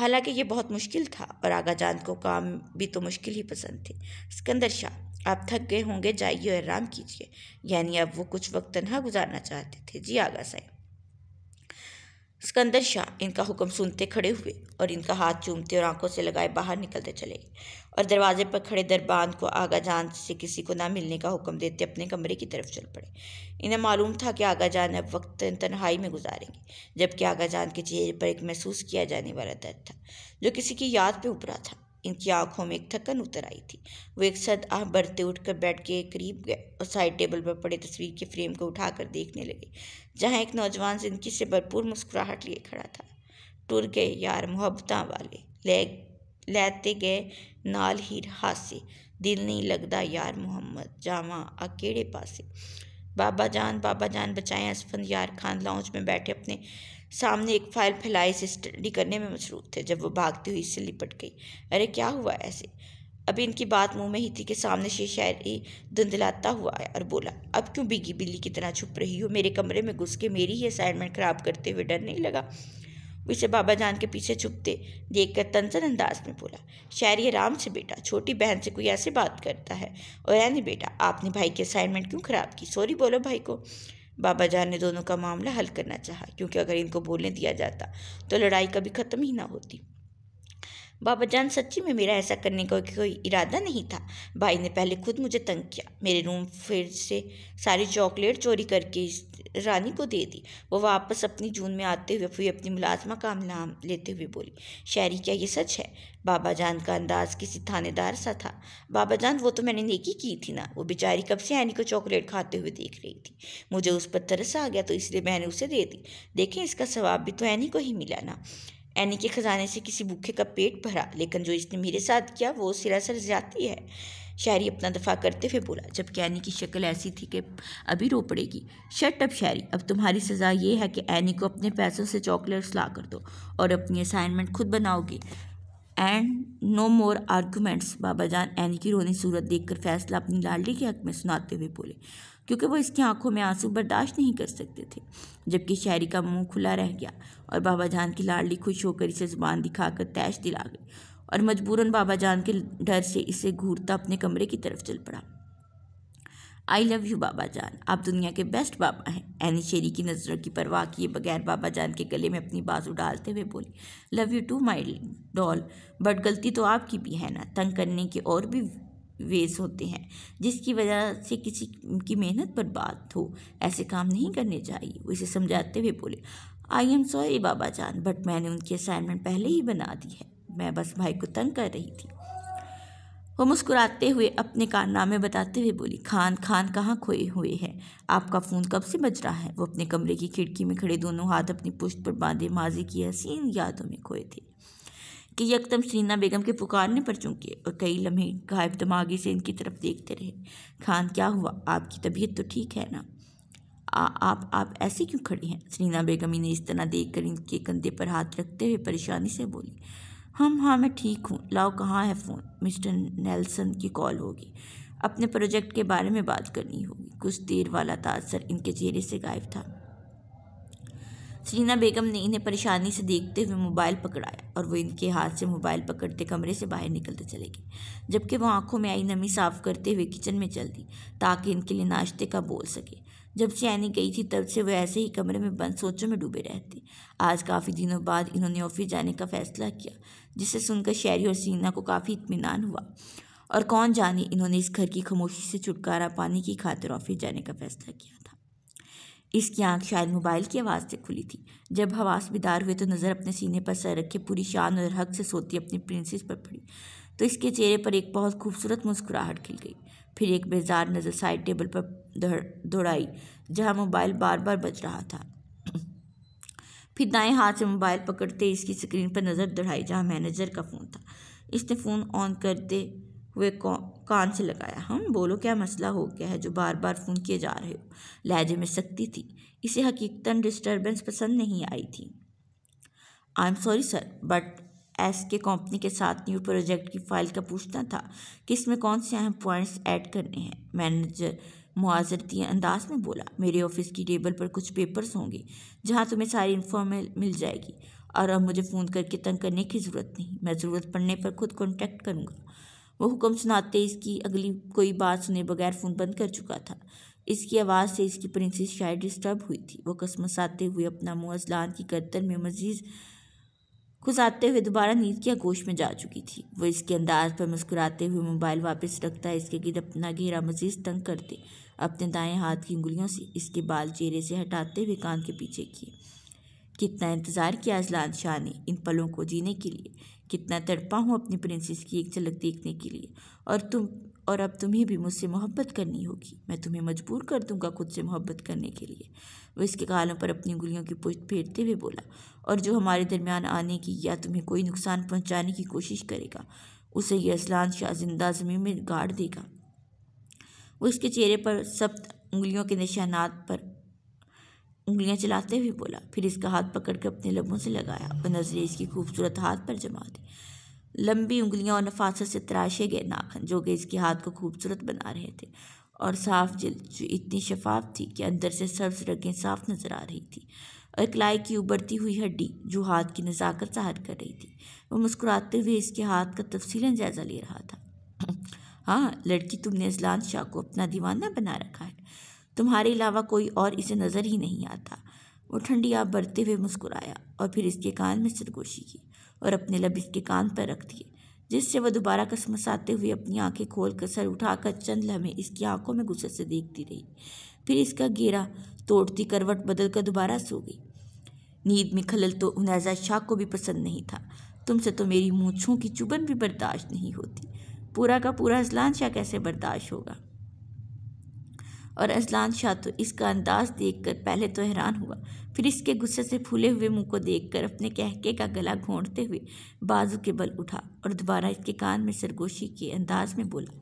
हालांकि ये बहुत मुश्किल था और आगा जान को काम भी तो मुश्किल ही पसंद थे सिकंदर शाह आप थक गए होंगे जाइए और आराम कीजिए यानी अब वो कुछ वक्त तनहा गुजारना चाहते थे जी आगा साहब सिकंदर शाह इनका हुक्म सुनते खड़े हुए और इनका हाथ चूमते और आंखों से लगाए बाहर निकलते चले गए और दरवाजे पर खड़े दरबान को आगा जान से किसी को ना मिलने का हुक्म देते अपने कमरे की तरफ चल पड़े इन्हें मालूम था कि आगा जान अब वक्त तन्हाई में गुजारेंगे जबकि आगा जान के चेहरे पर एक महसूस किया जाने वाला दर्द था जो किसी की याद पर उभरा था इनकी आंखों में एक थकन उतर आई थी वो एक सद आह बढ़ते उठकर बैठ के करीब गए और साइड टेबल पर पड़े तस्वीर के फ्रेम को उठाकर देखने लगे जहाँ एक नौजवान जिंदगी से भरपूर मुस्कुराहट लिए खड़ा था टूर गए यार मोहब्बत वाले ले लेते गए नाल ही हासे दिल नहीं लगता यार मुहम्मद जावा आ ਕਿਹੜੇ ਪਾਸੇ बाबा जान बाबा जान बचाएं असफंद यार खान लाउंज में बैठे अपने सामने एक फाइल फैलाई से स्टडी करने में मसरूफ थे जब वो भागती हुई इससे लिपट गई अरे क्या हुआ ऐसे अभी इनकी बात मुंह में ही थी कि सामने से शायरी धुंधलाता हुआ आया और बोला अब क्यों बिगी बिल्ली की तरह छुप रही हो मेरे कमरे में घुस के मेरी ही असाइनमेंट ख़राब करते हुए डर नहीं लगा उसे बाबा जान के पीछे छुपते देखकर तंजन अंदाज में बोला शायर ये राम से बेटा छोटी बहन से कोई ऐसे बात करता है और यानी बेटा आपने भाई की असाइनमेंट क्यों ख़राब की सॉरी बोलो भाई को बाबा जान ने दोनों का मामला हल करना चाहा क्योंकि अगर इनको बोलने दिया जाता तो लड़ाई कभी ख़त्म ही ना होती बाबा जान सच्ची में मेरा ऐसा करने का कोई इरादा नहीं था भाई ने पहले खुद मुझे तंग किया मेरे रूम फिर से सारी चॉकलेट चोरी करके रानी को दे दी वो वापस अपनी जून में आते हुए फिर अपनी मुलाजमा का नाम लेते हुए बोली शायरी क्या ये सच है बाबा जान का अंदाज किसी थानेदार सा था बाबा जान वो तो मैंने नेकी की थी ना वो बेचारी कब से एनी को चॉकलेट खाते हुए देख रही थी मुझे उस पर तरस आ गया तो इसलिए मैंने उसे दे दी देखें इसका स्वाब भी तो एनी को ही मिला ना एनी के ख़जाने से किसी भूखे का पेट भरा लेकिन जो इसने मेरे साथ किया वो सरासर ज़्यादती है शायरी अपना दफ़ा करते हुए बोला जबकि एनी की शक्ल ऐसी थी कि अभी रो पड़ेगी शट अप शायरी अब तुम्हारी सज़ा ये है कि एनी को अपने पैसों से चॉकलेट्स ला कर दो और अपनी असाइनमेंट खुद बनाओगी एंड नो मोर आर्गूमेंट्स बाबा जान एनी की रोनी सूरत देखकर फैसला अपनी लाडली के हक में सुनाते हुए बोले क्योंकि वो इसकी आंखों में आंसू बर्दाश्त नहीं कर सकते थे जबकि शायरी का मुंह खुला रह गया और बाबा जान की लाडली खुश होकर इसे जुबान दिखाकर तैश दिला गई और मजबूरन बाबा जान के डर से इसे घूरता अपने कमरे की तरफ चल पड़ा आई लव यू बाबा जान आप दुनिया के बेस्ट बाबा हैं एनी शेरी की नज़रों की परवाह किए बगैर बाबा जान के गले में अपनी बाजू डालते हुए बोली love you too my doll but गलती तो आपकी भी है ना तंग करने के और भी वेज होते हैं जिसकी वजह से किसी की मेहनत बर्बाद हो ऐसे काम नहीं करने चाहिए वो इसे समझाते हुए बोले आई एम सॉरी बाबा जान बट मैंने उनकी असाइनमेंट पहले ही बना दी है मैं बस भाई को तंग कर रही थी वो मुस्कुराते हुए अपने कारनामे बताते हुए बोली खान खान कहाँ खोए हुए हैं आपका फ़ोन कब से बज रहा है वो अपने कमरे की खिड़की में खड़े दोनों हाथ अपनी पुष्ट पर बांधे माजी की हसीन यादों में खोए थे कि यकदम श्रीना बेगम के पुकारने पर चूंके और कई लम्हे गायब दिमागी से इनकी तरफ देखते रहे खान क्या हुआ आपकी तबीयत तो ठीक है ना आ, आप आप ऐसे क्यों खड़ी हैं सरीना बेगमी ने इस तरह देख कर इनके कंधे पर हाथ रखते हुए परेशानी से बोली हम हाँ मैं ठीक हूँ लाओ कहाँ है फ़ोन मिस्टर नेल्सन की कॉल होगी अपने प्रोजेक्ट के बारे में बात करनी होगी कुछ देर वाला तासर इनके चेहरे से गायब था सरीना बेगम ने इन्हें परेशानी से देखते हुए मोबाइल पकड़ाया और वो इनके हाथ से मोबाइल पकड़ते कमरे से बाहर निकलते चले गए जबकि वो आंखों में आई नमी साफ करते हुए किचन में चल दी ताकि इनके लिए नाश्ते का बोल सके जब चैनी गई थी तब से वह ऐसे ही कमरे में बंद सोचों में डूबे रहते आज काफ़ी दिनों बाद इन्होंने ऑफिस जाने का फैसला किया जिसे सुनकर शहरी और सीना को काफ़ी इतमान हुआ और कौन जाने इन्होंने इस घर की खामोशी से छुटकारा पाने की खातिर ऑफिस जाने का फैसला किया था इसकी आंख शायद मोबाइल की आवाज़ से खुली थी जब हवास बेदार हुए तो नज़र अपने सीने पर सर रखे पूरी शान और हक से सोती अपनी प्रिंसेस पर पड़ी तो इसके चेहरे पर एक बहुत खूबसूरत मुस्कुराहट खिल गई फिर एक बेजार नज़र साइड टेबल पर दौड़ाई जहाँ मोबाइल बार बार बज रहा था फिर दाएं हाथ से मोबाइल पकड़ते इसकी स्क्रीन पर नज़र दौड़ाई जहाँ मैनेजर का फ़ोन था इसने फ़ोन ऑन करते हुए कान से लगाया हम बोलो क्या मसला हो गया है जो बार बार फ़ोन किए जा रहे हो लहजे में सख्ती थी इसे हकीकता डिस्टर्बेंस पसंद नहीं आई थी I am sorry sir but S K company के साथ न्यू प्रोजेक्ट की फ़ाइल का पूछना था कि इसमें कौन से अहम पॉइंट्स ऐड करने हैं मैनेजर मुआजरती अंदाज में बोला मेरे ऑफिस की टेबल पर कुछ पेपर्स होंगे जहाँ तुम्हें सारी इन्फॉर्मेल मिल जाएगी और अब मुझे फ़ोन करके तंग करने की ज़रूरत नहीं मैं ज़रूरत पड़ने पर खुद कॉन्टैक्ट करूँगा वो हुक्म सुनाते इसकी अगली कोई बात सुने बगैर फ़ोन बंद कर चुका था इसकी आवाज़ से इसकी प्रिंसेस शायद डिस्टर्ब हुई थी वो कसमसाते हुए अपना मुँह अजलान की गर्दन में मज़ीद खुजाते हुए दोबारा नींद की आगोश में जा चुकी थी वो इसके अंदाज पर मुस्कुराते हुए मोबाइल वापस रखता इसके गिर अपना घेरा मजीद तंग करते अपने दाएं हाथ की उंगलियों से इसके बाल चेहरे से हटाते हुए कान के पीछे किए कितना इंतज़ार किया अजलान शाह ने इन पलों को जीने के लिए कितना तड़पा हूँ अपनी प्रिंसेस की एक झलक देखने के लिए और तुम और अब तुम्हें भी मुझसे मोहब्बत करनी होगी मैं तुम्हें मजबूर कर दूंगा खुद से मोहब्बत करने के लिए वह इसके गालों पर अपनी उंगलियों की पुष्ट फेरते हुए बोला और जो हमारे दरमियान आने की या तुम्हें कोई नुकसान पहुंचाने की कोशिश करेगा उसे यह असलान शाह जिंदा ज़मीन में गाड़ देगा वो इसके चेहरे पर सब उंगलियों के निशानात पर उंगलियां चलाते हुए बोला फिर इसका हाथ पकड़कर अपने लबों से लगाया और नजरें इसकी खूबसूरत हाथ पर जमा दी लंबी उंगलियां और नफासत से तराशे गए नाखन जो कि इसके हाथ को खूबसूरत बना रहे थे और साफ जल्द जो इतनी शफाफ थी कि अंदर से सब्ज रगें साफ नज़र आ रही थी और एक लाई की उबरती हुई हड्डी जो हाथ की नज़ाकत जाहिर कर रही थी वो मुस्कुराते हुए इसके हाथ का तफसीला जायज़ा ले रहा था हाँ लड़की तुमने अजलान शाह को अपना दीवाना बना रखा है तुम्हारे अलावा कोई और इसे नज़र ही नहीं आता वो ठंडी आप बढ़ते हुए मुस्कुराया और फिर इसके कान में सरगोशी की और अपने लब इसके कान पर रख दिए जिससे वह दोबारा कसम साते हुए अपनी आंखें खोल कर सर उठाकर चंद लम्हे इसकी आंखों में गुस्से से देखती रही फिर इसका घेरा तोड़ती करवट बदल कर दोबारा सो गई नींद में खलल तो उनाजा शाह को भी पसंद नहीं था तुमसे तो मेरी मूछों की चुबन भी बर्दाश्त नहीं होती पूरा का पूरा अजलान शाह कैसे बर्दाश्त होगा और अजलान शाह तो इसका अंदाज देखकर पहले तो हैरान हुआ फिर इसके गुस्से से फूले हुए मुंह को देखकर अपने कहके का गला घोंटते हुए बाजू के बल उठा और दोबारा इसके कान में सरगोशी के अंदाज में बोला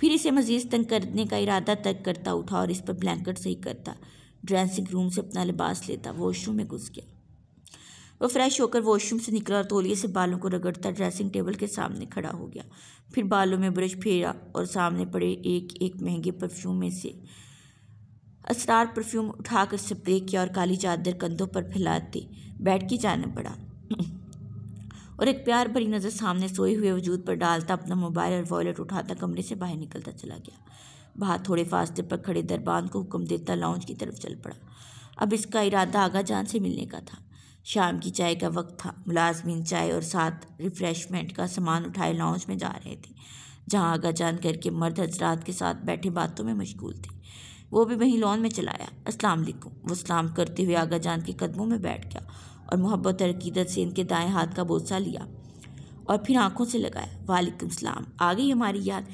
फिर इसे मजीद तंग करने का इरादा तक करता उठा और इस पर ब्लैंकेट सही करता ड्रेसिंग रूम से अपना लिबास लेता वॉशरूम में घुस गया वो फ्रेश होकर वॉशरूम से निकला और तोलिए से बालों को रगड़ता ड्रेसिंग टेबल के सामने खड़ा हो गया फिर बालों में ब्रश फेरा और सामने पड़े एक एक महंगे परफ्यूम में से असरार परफ्यूम उठाकर स्प्रे किया और काली चादर कंधों पर फैलाते बैठ की जाने पड़ा और एक प्यार भरी नज़र सामने सोए हुए वजूद पर डालता अपना मोबाइल और वॉलेट उठाता कमरे से बाहर निकलता चला गया बाहर थोड़े फासले पर खड़े दरबान को हुक्म देता लाउंज की तरफ चल पड़ा अब इसका इरादा आगा जान से मिलने का था शाम की चाय का वक्त था मुलाजमीन चाय और साथ रिफ़्रेशमेंट का सामान उठाए लाउंज में जा रहे थे जहाँ आगा जान करके मर्द हजरात के साथ बैठे बातों में मशगूल थे वो भी वहीं लॉन में चलाया अस्सलाम वालेकुम वो सलाम करते हुए आगा जान के कदमों में बैठ गया और मोहब्बत और अकीदत से इनके दाएं हाथ का बोसा लिया और फिर आंखों से लगाया वालेकुम सलाम आ गई हमारी याद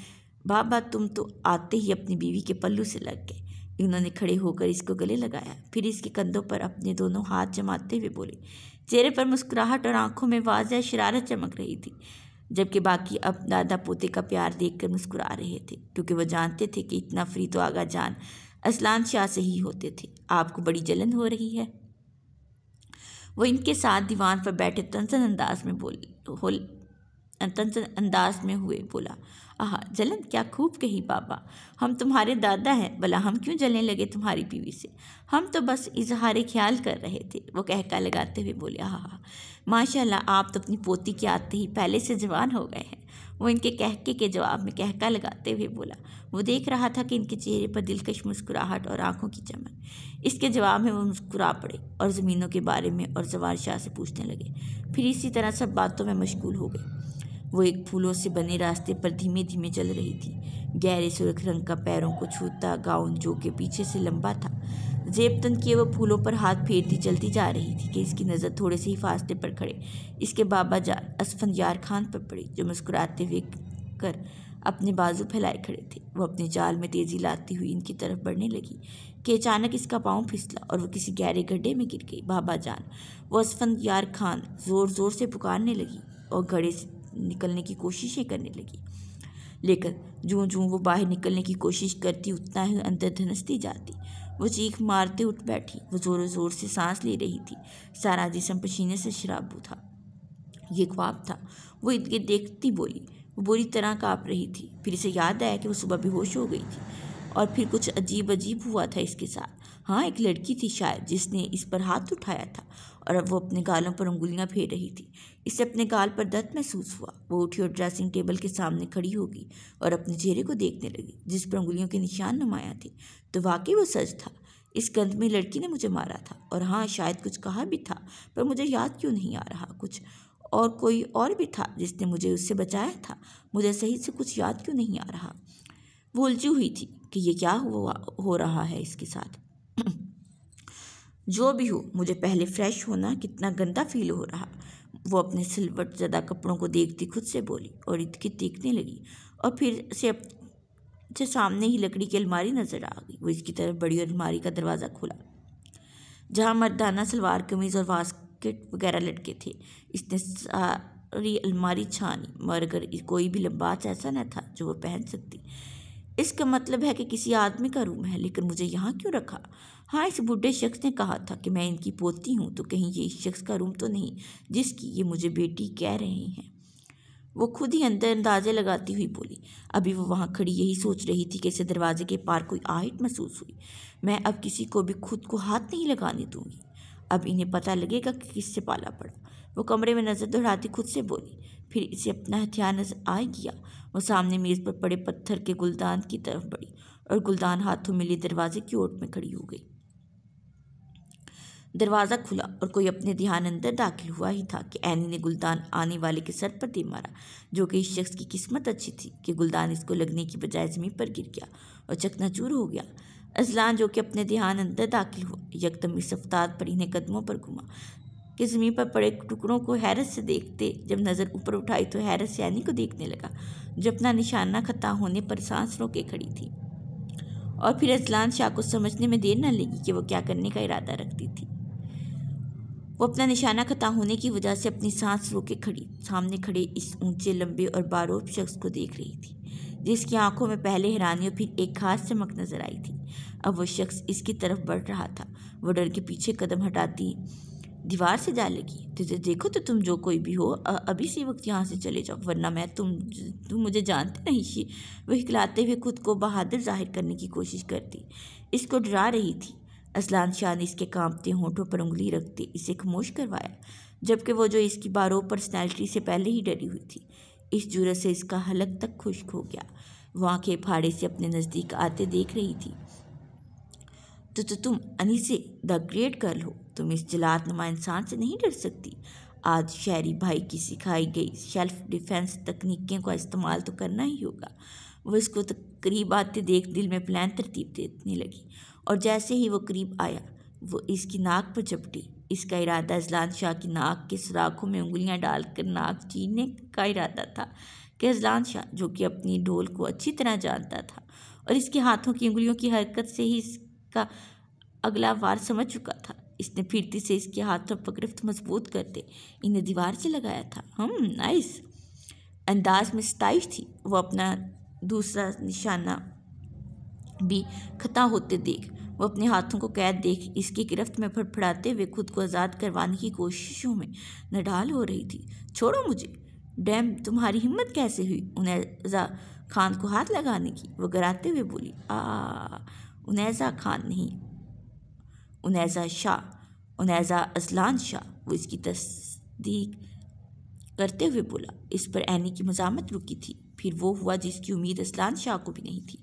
बाबा तुम तो आते ही अपनी बीवी के पल्लू से लग गए इन्होंने खड़े होकर इसको गले लगाया फिर इसके कंधों पर अपने दोनों हाथ जमाते हुए बोले चेहरे पर मुस्कुराहट और आंखों में वाजह शरारत चमक रही थी जबकि बाकी अब दादा पोते का प्यार देखकर मुस्कुरा रहे थे क्योंकि वो जानते थे कि इतना फ्री तो आगा जान असलान शाह से ही होते थे आपको बड़ी जलन हो रही है वो इनके साथ दीवान पर बैठे तनसन अंदाज में बोल हो तनसन अंदाज में हुए बोला आह जलन क्या खूब कही बाबा हम तुम्हारे दादा हैं भला हम क्यों जलने लगे तुम्हारी बीवी से हम तो बस इजहार ख्याल कर रहे थे वो कहका लगाते हुए बोले आह माशाल्लाह आप तो अपनी पोती के आते ही पहले से जवान हो गए हैं वो इनके कहके के जवाब में कहका लगाते हुए बोला वो देख रहा था कि इनके चेहरे पर दिलकश मुस्कुराहट और आंखों की चमक इसके जवाब में वो मुस्कुरा पड़े और ज़मीनों के बारे में और जवार शाह से पूछने लगे फिर इसी तरह सब बातों में मशगूल हो गए वो एक फूलों से बने रास्ते पर धीमे धीमे चल रही थी गहरे सुरख रंग का पैरों को छूता गाउन जो के पीछे से लंबा था जेब तन किए वह फूलों पर हाथ फेरती चलती जा रही थी कि इसकी नज़र थोड़े से ही फासले पर खड़े इसके बाबा जार असफन यार खान पर पड़ी जो मुस्कुराते हुए कर अपने बाजू फैलाए खड़े थे वह अपने जाल में तेज़ी लाती हुई इनकी तरफ बढ़ने लगी कि अचानक इसका पाँव फिसला और वह किसी गहरे गड्ढे में गिर गई बाबा जान वो असफन यार खान ज़ोर ज़ोर से पुकारने लगी और गड़े से निकलने की कोशिशें करने लगी लेकिन जूँ जूँ वो बाहर निकलने की कोशिश करती उतना ही अंदर धनसती जाती वो चीख मारते उठ बैठी वो ज़ोरों ज़ोर से सांस ले रही थी सारा जिसम पसीने से शराबू था ये ख्वाब था वो इर्द गिर्द देखती बोली वो बुरी तरह काँप रही थी फिर इसे याद आया कि वो सुबह बेहोश हो गई थी और फिर कुछ अजीब अजीब हुआ था इसके साथ हाँ एक लड़की थी शायद जिसने इस पर हाथ उठाया था और अब वो अपने गालों पर उंगलियां फेर रही थी इसे अपने गाल पर दर्द महसूस हुआ वो उठी और ड्रेसिंग टेबल के सामने खड़ी होगी और अपने चेहरे को देखने लगी जिस पर उंगलियों के निशान नुमाया थे तो वाकई वो सच था इस गंध में लड़की ने मुझे मारा था और हाँ शायद कुछ कहा भी था पर मुझे याद क्यों नहीं आ रहा कुछ और कोई और भी था जिसने मुझे उससे बचाया था मुझे सही से कुछ याद क्यों नहीं आ रहा वो उलझी हुई थी कि ये क्या हुआ हो रहा है इसके साथ जो भी हो मुझे पहले फ्रेश होना कितना गंदा फील हो रहा वो अपने सिलवट ज़्यादा कपड़ों को देखती खुद से बोली और की देखने लगी और फिर से अप... से सामने ही लकड़ी की अलमारी नज़र आ गई वो इसकी तरफ बड़ी अलमारी का दरवाज़ा खोला जहाँ मर्दाना सलवार कमीज़ और वास्केट वगैरह लटके थे इसने सारी अलमारी छानी मगर कोई भी लबास ऐसा न था जो वो पहन सकती इसका मतलब है कि किसी आदमी का रूम है लेकिन मुझे यहाँ क्यों रखा हाँ इस बूढ़े शख्स ने कहा था कि मैं इनकी पोती हूँ तो कहीं ये इस शख्स का रूम तो नहीं जिसकी ये मुझे बेटी कह रहे हैं वो खुद ही अंदर अंदाजे लगाती हुई बोली अभी वो वहाँ खड़ी यही सोच रही थी कि इसे दरवाजे के पार कोई आहट महसूस हुई मैं अब किसी को भी खुद को हाथ नहीं लगाने दूंगी अब इन्हें पता लगेगा कि किससे पाला पड़ा वो कमरे में नज़र दौड़ाती खुद से बोली फिर इसे अपना हथियार नजर आ गया और सामने मेज़ पर पड़े पत्थर के गुलदान की तरफ बढ़ी और गुलदान हाथों में लिए दरवाजे की ओट में खड़ी हो गई दरवाज़ा खुला और कोई अपने ध्यान अंदर दाखिल हुआ ही था कि एनी ने गुलदान आने वाले के सर पर दे मारा जो कि इस शख्स की किस्मत अच्छी थी कि गुलदान इसको लगने की बजाय ज़मीन पर गिर गया और चकनाचूर हो गया अजलान जो कि अपने ध्यान अंदर दाखिल हुआ यकदम इस रफ्तार पर इन्हें कदमों पर घुमा कि ज़मीन पर पड़े टुकड़ों को हैरत से देखते जब नज़र ऊपर उठाई तो हैरत से यानी को देखने लगा जो अपना निशाना खत्म होने पर सांस रोके खड़ी थी और फिर अजलान शाह को समझने में देर न लगी कि वो क्या करने का इरादा रखती थी वो अपना निशाना खत्म होने की वजह से अपनी सांस रोके खड़ी सामने खड़े इस ऊंचे लंबे और बारूब शख्स को देख रही थी जिसकी आंखों में पहले हैरानी और फिर एक खास चमक नजर आई थी अब वो शख्स इसकी तरफ बढ़ रहा था वो डर के पीछे कदम हटाती दीवार से जा लगी तुझे तो देखो तो तुम जो कोई भी हो अभी से वक्त यहाँ से चले जाओ वरना मैं तुम तुम मुझे जानते नहीं थी वह हिकलाते हुए खुद को बहादुर जाहिर करने की कोशिश करती इसको डरा रही थी असलान शाह ने इसके कांपते होंठों पर उंगली रखते इसे खामोश करवाया जबकि वो जो इसकी बारो पर्सनैलिटी से पहले ही डरी हुई थी इस जूरत से इसका हलक तक खुश्क हो गया वो आँखें फाड़े से अपने नज़दीक आते देख रही थी तो, तो तुम अनी से द ग्रेट गर्ल हो तुम इस जलातनुमा इंसान से नहीं डर सकती आज शहरी भाई की सिखाई गई सेल्फ डिफेंस तकनीकें का इस्तेमाल तो करना ही होगा वो इसको तो करीब आते देख दिल में प्लान तरतीब देने लगी और जैसे ही वो करीब आया वो इसकी नाक पर चपटी इसका इरादा अजलान शाह की नाक के सुराखों में उंगलियां डालकर नाक चीरने का इरादा था कि अजलान शाह जो कि अपनी ढोल को अच्छी तरह जानता था और इसके हाथों की उंगलियों की हरकत से ही इसका अगला वार समझ चुका था इसने फिरती से इसके हाथ पर पकड़ मजबूत करते इन्हें दीवार से लगाया था हम नाइस अंदाज में स्ताइश थी वो अपना दूसरा निशाना भी खता होते देख वो अपने हाथों को कैद देख इसकी गिरफ्त में फड़फड़ाते हुए खुद को आज़ाद करवाने की कोशिशों में नडाल हो रही थी छोड़ो मुझे डैम तुम्हारी हिम्मत कैसे हुई उनैजा खान को हाथ लगाने की वो गराते हुए बोली आ उनैजा खान नहीं उनैज़ा शाह उनैज़ा अजलान शाह वो इसकी तस्दीक करते हुए बोला इस पर ऐनी की मजामत रुकी थी फिर वो हुआ जिसकी उम्मीद असलान शाह को भी नहीं थी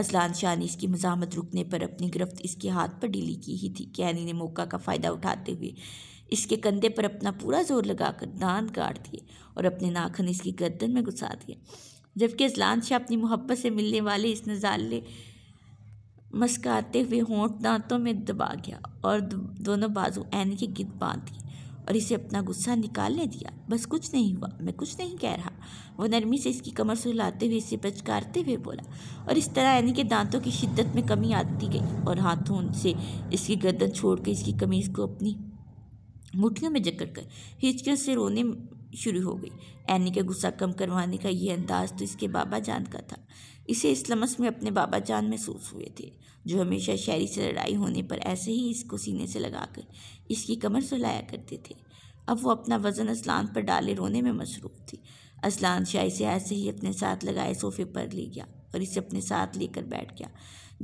असलान शाह ने इसकी मजामत रुकने पर अपनी गिरफ्त इसके हाथ पर डीली की ही थी कि ऐनी ने मौका का फ़ायदा उठाते हुए इसके कंधे पर अपना पूरा जोर लगाकर दांत गाड़ दिए और अपने नाखन इसकी गर्दन में घुसा दिए जबकि असलान शाह अपनी मोहब्बत से मिलने वाले इस नज़ाले मस्काते हुए होंठ दांतों में दबा गया और दोनों बाजू एन के गिद बांध दिए और इसे अपना गुस्सा निकालने दिया बस कुछ नहीं हुआ मैं कुछ नहीं कह रहा वो नरमी से इसकी कमर सुलाते हुए इसे पचकारते हुए बोला और इस तरह ऐनी के दांतों की शिद्दत में कमी आती गई और हाथों से इसकी गर्दन छोड़ कर इसकी कमीज़ को अपनी मुठियों में जकड़ कर हिचकियों से रोने शुरू हो गई एनी का गुस्सा कम करवाने का ये अंदाज़ तो इसके बाबा जान का था इसे इस लमस में अपने बाबा जान महसूस हुए थे जो हमेशा शायरी से लड़ाई होने पर ऐसे ही इसको सीने से लगाकर इसकी कमर सुलाया करते थे अब वो अपना वज़न असलान पर डाले रोने में मसरूफ़ थी असलान शाह इसे ऐसे ही अपने साथ लगाए सोफे पर ले गया और इसे अपने साथ लेकर बैठ गया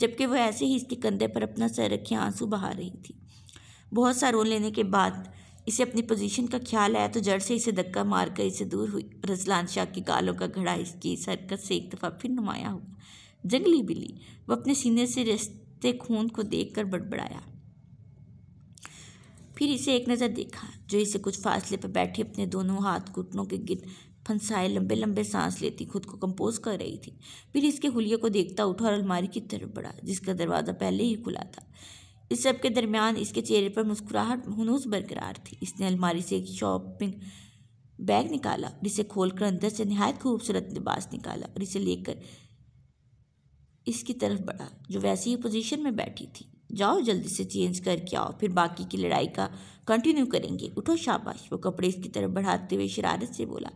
जबकि वह ऐसे ही इसके कंधे पर अपना सर रखे आंसू बहा रही थी बहुत सा रो लेने के बाद इसे अपनी पोजीशन का ख्याल आया तो जड़ से इसे धक्का मारकर इसे दूर हुई रजलान शाह की गालों का घड़ा इसकी सरकत से एक दफ़ा फिर नुमाया हुआ जंगली बिल्ली वह अपने सीने से रिश्ते खून को देख कर बड़बड़ाया फिर इसे एक नज़र देखा जो इसे कुछ फासले पर बैठे अपने दोनों हाथ घुटनों के गिर फंसाए लंबे लंबे सांस लेती खुद को कंपोज कर रही थी फिर इसके हुलिये को देखता उठा और अलमारी की तरफ बढ़ा जिसका दरवाज़ा पहले ही खुला था इस सब के दरमियान इसके चेहरे पर मुस्कुराहट हनूस बरकरार थी इसने अलमारी से एक शॉपिंग बैग निकाला और इसे खोलकर अंदर से नहायत खूबसूरत लिबास निकाला और इसे लेकर इसकी तरफ बढ़ा जो वैसी ही पोजीशन में बैठी थी जाओ जल्दी से चेंज करके आओ फिर बाकी की लड़ाई का कंटिन्यू करेंगे उठो शाबाश वो कपड़े इसकी तरफ बढ़ाते हुए शरारत से बोला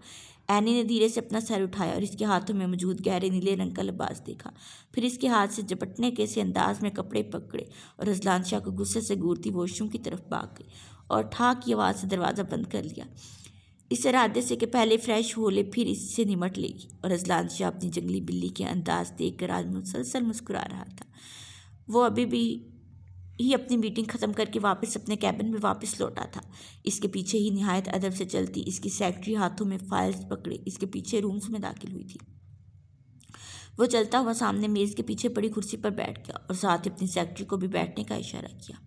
एनी ने धीरे से अपना सर उठाया और इसके हाथों में मौजूद गहरे नीले रंग का लिबास देखा फिर इसके हाथ से झपटने के से अंदाज में कपड़े पकड़े और रजलान शाह को गुस्से से घूरती वॉशरूम की तरफ भाग गई और ठाक की आवाज़ से दरवाज़ा बंद कर लिया इस इरादे से कि पहले फ्रेश हो ले फिर इससे निमट लेगी और रजलान शाह अपनी जंगली बिल्ली के अंदाज देख कर आज मुसलसल मुस्कुरा रहा था वो अभी भी ही अपनी मीटिंग ख़त्म करके वापस अपने कैबिन में वापस लौटा था इसके पीछे ही नहायत अदब से चलती इसकी सेक्रेटरी हाथों में फाइल्स पकड़े इसके पीछे रूम्स में दाखिल हुई थी वो चलता हुआ सामने मेज़ के पीछे पड़ी कुर्सी पर बैठ गया और साथ ही अपनी सेक्रेटरी को भी बैठने का इशारा किया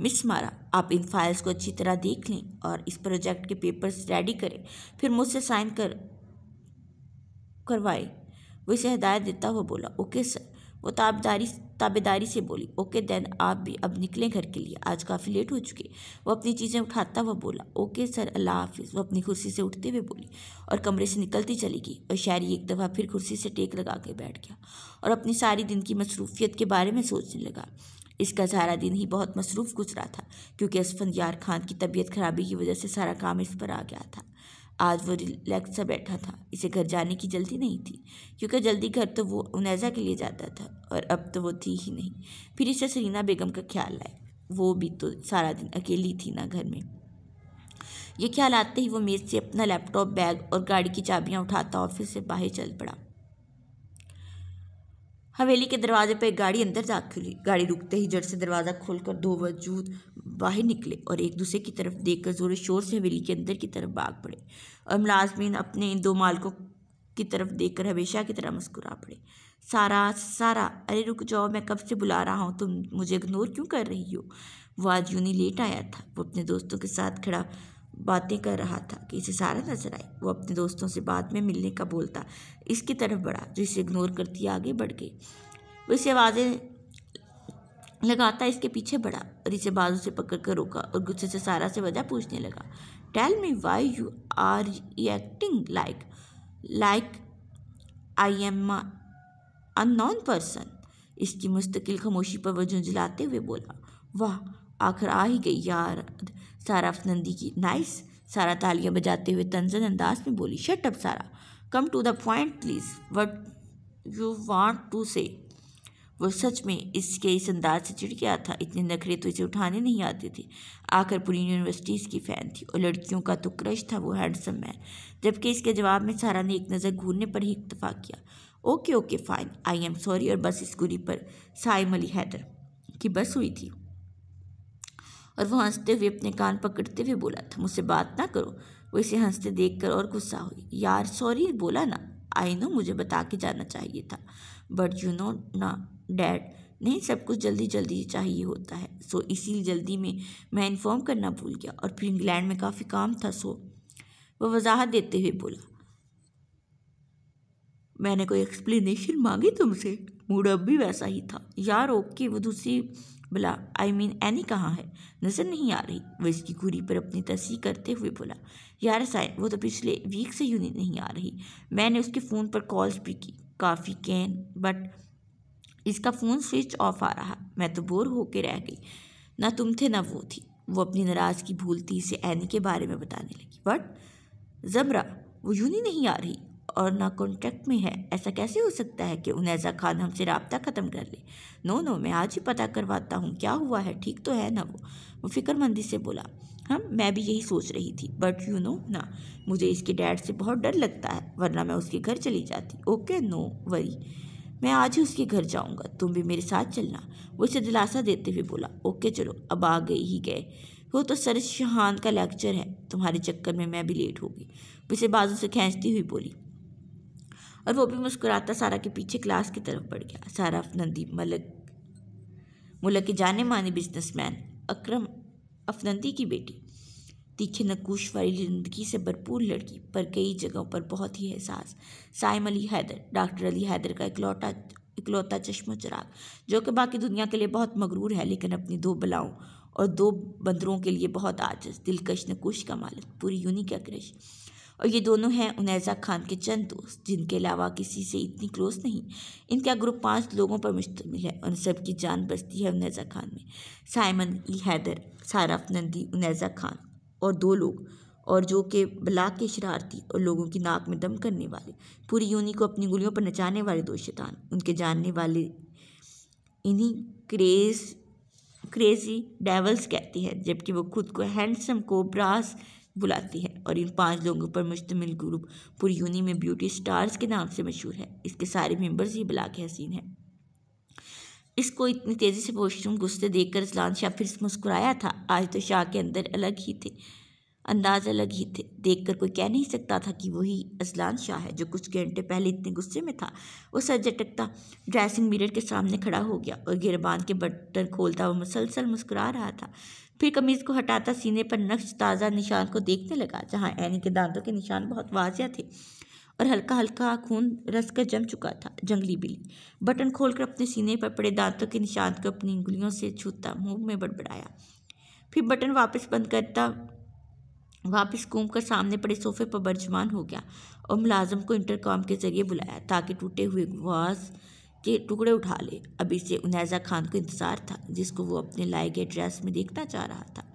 मिस मारा आप इन फाइल्स को अच्छी तरह देख लें और इस प्रोजेक्ट के पेपर्स रेडी करें फिर मुझसे साइन कर करवाए वो इसे हदायत देता हुआ बोला ओके सर वो ताबदारी ताबेदारी से बोली ओके देन आप भी अब निकलें घर के लिए आज काफ़ी लेट हो चुके वो अपनी चीज़ें उठाता हुआ बोला ओके सर अल्लाह हाफिज़ वो अपनी कुर्सी से उठते हुए बोली और कमरे से निकलती चली गई और शायरी एक दफ़ा फिर कुर्सी से टेक लगा के बैठ गया और अपनी सारी दिन की मसरूफियत के बारे में सोचने लगा इसका सारा दिन ही बहुत मसरूफ़ गुजरा था क्योंकि असफंद यार खान की तबीयत खराबी की वजह से सारा काम इस पर आ गया था आज वो रिलैक्स सा बैठा था इसे घर जाने की जल्दी नहीं थी क्योंकि जल्दी घर तो वो उनैजा के लिए जाता था और अब तो वो थी ही नहीं फिर इसे सरीना बेगम का ख्याल आया वो भी तो सारा दिन अकेली थी ना घर में ये ख्याल आते ही वो मेज़ से अपना लैपटॉप बैग और गाड़ी की चाबियाँ उठाता और फिर से बाहर चल पड़ा हवेली के दरवाजे पर एक गाड़ी अंदर जा खुली गाड़ी रुकते ही जड़ से दरवाज़ा खोलकर दो वजूद बाहर निकले और एक दूसरे की तरफ देखकर जोर शोर से हवेली के अंदर की तरफ भाग पड़े और मुलाजमीन अपने इन दो मालकों की तरफ देखकर हमेशा की तरह मुस्कुरा पड़े सारा सारा अरे रुक जाओ मैं कब से बुला रहा हूँ तुम मुझे इग्नोर क्यों कर रही हो वो आज यूनी लेट आया था वो अपने दोस्तों के साथ खड़ा बातें कर रहा था कि इसे सारा नजर आई वो अपने दोस्तों से बाद में मिलने का बोलता इसकी तरफ बढ़ा जो इसे इग्नोर करती आगे बढ़ गई वो इसे आवाज़ें लगाता इसके पीछे बढ़ा और इसे बाजू से पकड़ कर रोका और गुस्से से सारा से वजह पूछने लगा tell me why you are acting like like I am unknown person इसकी मुस्तकिल खामोशी पर वह जलाते हुए बोला वाह आखिर आ ही गई यार सारा अफनंदी की नाइस सारा तालियां बजाते हुए तंजन अंदाज में बोली shut up Sara come to the point please what you want to say वो सच में इसके इस अंदाज से चिड़ गया था इतने नखरे तो इसे उठाने नहीं आते थे आकर पूरी यूनिवर्सिटीज़ की फ़ैन थी और लड़कियों का तो क्रश था वो हैंडसम मैन जबकि इसके जवाब में सारा ने एक नज़र घूरने पर ही इतफा किया okay okay fine I am sorry और बस इस गुरी पर साइम अली हैदर की बस हुई थी और वह हंसते हुए अपने कान पकड़ते हुए बोला था मुझसे बात ना करो वो इसे हंसते देख कर और गुस्सा हुई यार सॉरी बोला ना आई नो मुझे बता के जाना चाहिए था बट यू नो ना डैड नहीं सब कुछ जल्दी जल्दी चाहिए होता है सो so, इसी जल्दी में मैं इन्फॉर्म करना भूल गया और फिर इंग्लैंड में काफ़ी काम था सो वह वजाहत देते हुए बोला मैंने कोई एक्सप्लेनेशन मांगी तुमसे मूड अब भी वैसा ही था यार ओके वो दूसरी बोला आई मीन एनी कहाँ है नज़र नहीं आ रही वह इसकी घूरी पर अपनी तस्सी करते हुए बोला यार साइन वो तो पिछले वीक से यूनिट नहीं आ रही मैंने उसके फ़ोन पर कॉल्स भी की काफ़ी कैन बट इसका फ़ोन स्विच ऑफ आ रहा मैं तो बोर होकर रह गई ना तुम थे ना वो थी वो अपनी नाराज़गी भूलती से एनी के बारे में बताने लगी बट जबरा वो यूनी नहीं आ रही और ना कॉन्टैक्ट में है ऐसा कैसे हो सकता है कि उनैजा खान हमसे रबता ख़त्म कर ले नो नो मैं आज ही पता करवाता हूँ क्या हुआ है ठीक तो है ना वो वो फिक्रमंदी से बोला हम मैं भी यही सोच रही थी बट यू नो ना मुझे इसके डैड से बहुत डर लगता है वरना मैं उसके घर चली जाती ओके नो वरी मैं आज ही उसके घर जाऊँगा तुम भी मेरे साथ चलना वो इसे दिलासा देते हुए बोला ओके चलो अब आ गए ही गए वो तो सर शहान का लेक्चर है तुम्हारे चक्कर में मैं भी लेट होगी उसे बाजू से खींचती हुई बोली और वो भी मुस्कुराता सारा के पीछे क्लास की तरफ बढ़ गया सारा अफनंदी मलक मुलक के जाने माने बिजनेसमैन अक्रम अफनंदी की बेटी तीखे नकूश वाली जिंदगी से भरपूर लड़की पर कई जगहों पर बहुत ही एहसास साइम अली हैदर डॉक्टर अली हैदर का इकलौटा इकलौता चश्मो चराग जो कि बाकी दुनिया के लिए बहुत मगरूर है लेकिन अपनी दो बलाओं और दो बंदरों के लिए बहुत आजस दिलकश नकूश का मालिक पूरी यूनिक का क्रश और ये दोनों हैं उनैजा खान के चंद दोस्त जिनके अलावा किसी से इतनी क्लोज नहीं इनका ग्रुप पाँच लोगों पर मुश्तमिल है और सबकी जान बचती है उनैजा खान में साइमन ई हैदर सारफ नंदी उनैजा खान और दो लोग और जो कि बलाक के शरारती और लोगों की नाक में दम करने वाले पूरी यूनी को अपनी गुलियों पर नचाने वाले दो शैतान उनके जानने वाले इन्हीं क्रेज़ क्रेज़ी डेवल्स कहती है जबकि वो खुद को हैंडसम को ब्रास बुलाती है और इन पांच लोगों पर मुश्तमिल ग्रुप पूरी यूनि में ब्यूटी स्टार्स के नाम से मशहूर है इसके सारे मेंबर्स ही बुला के हसीन हैं इसको इतनी तेज़ी से वॉशरूम घुसते देखकर असलान शाह फिर मुस्कुराया था आज तो शाह के अंदर अलग ही थे अंदाज अलग ही थे देखकर कोई कह नहीं सकता था कि वही अजलान शाह है जो कुछ घंटे पहले इतने गुस्से में था वो सर झटकता ड्रेसिंग मिरर के सामने खड़ा हो गया और गिरबान के बटन खोलता हुआ मुसलसल मुस्कुरा रहा था फिर कमीज़ को हटाता सीने पर नक्श ताज़ा निशान को देखने लगा जहाँ एनी के दांतों के निशान बहुत वाजिया थे और हल्का हल्का खून रस कर जम चुका था जंगली बिल्ली बटन खोलकर अपने सीने पर पड़े दांतों के निशान को अपनी उंगलियों से छूता मुंह में बड़बड़ाया फिर बटन वापस बंद करता वापस घूम कर सामने पड़े सोफे पर बर्जमान हो गया और मुलाजम को इंटरकॉम के जरिए बुलाया ताकि टूटे हुए वाज़ के टुकड़े उठा ले अभी से उनैजा खान को इंतज़ार था जिसको वो अपने लाए गए ड्रेस में देखना चाह रहा था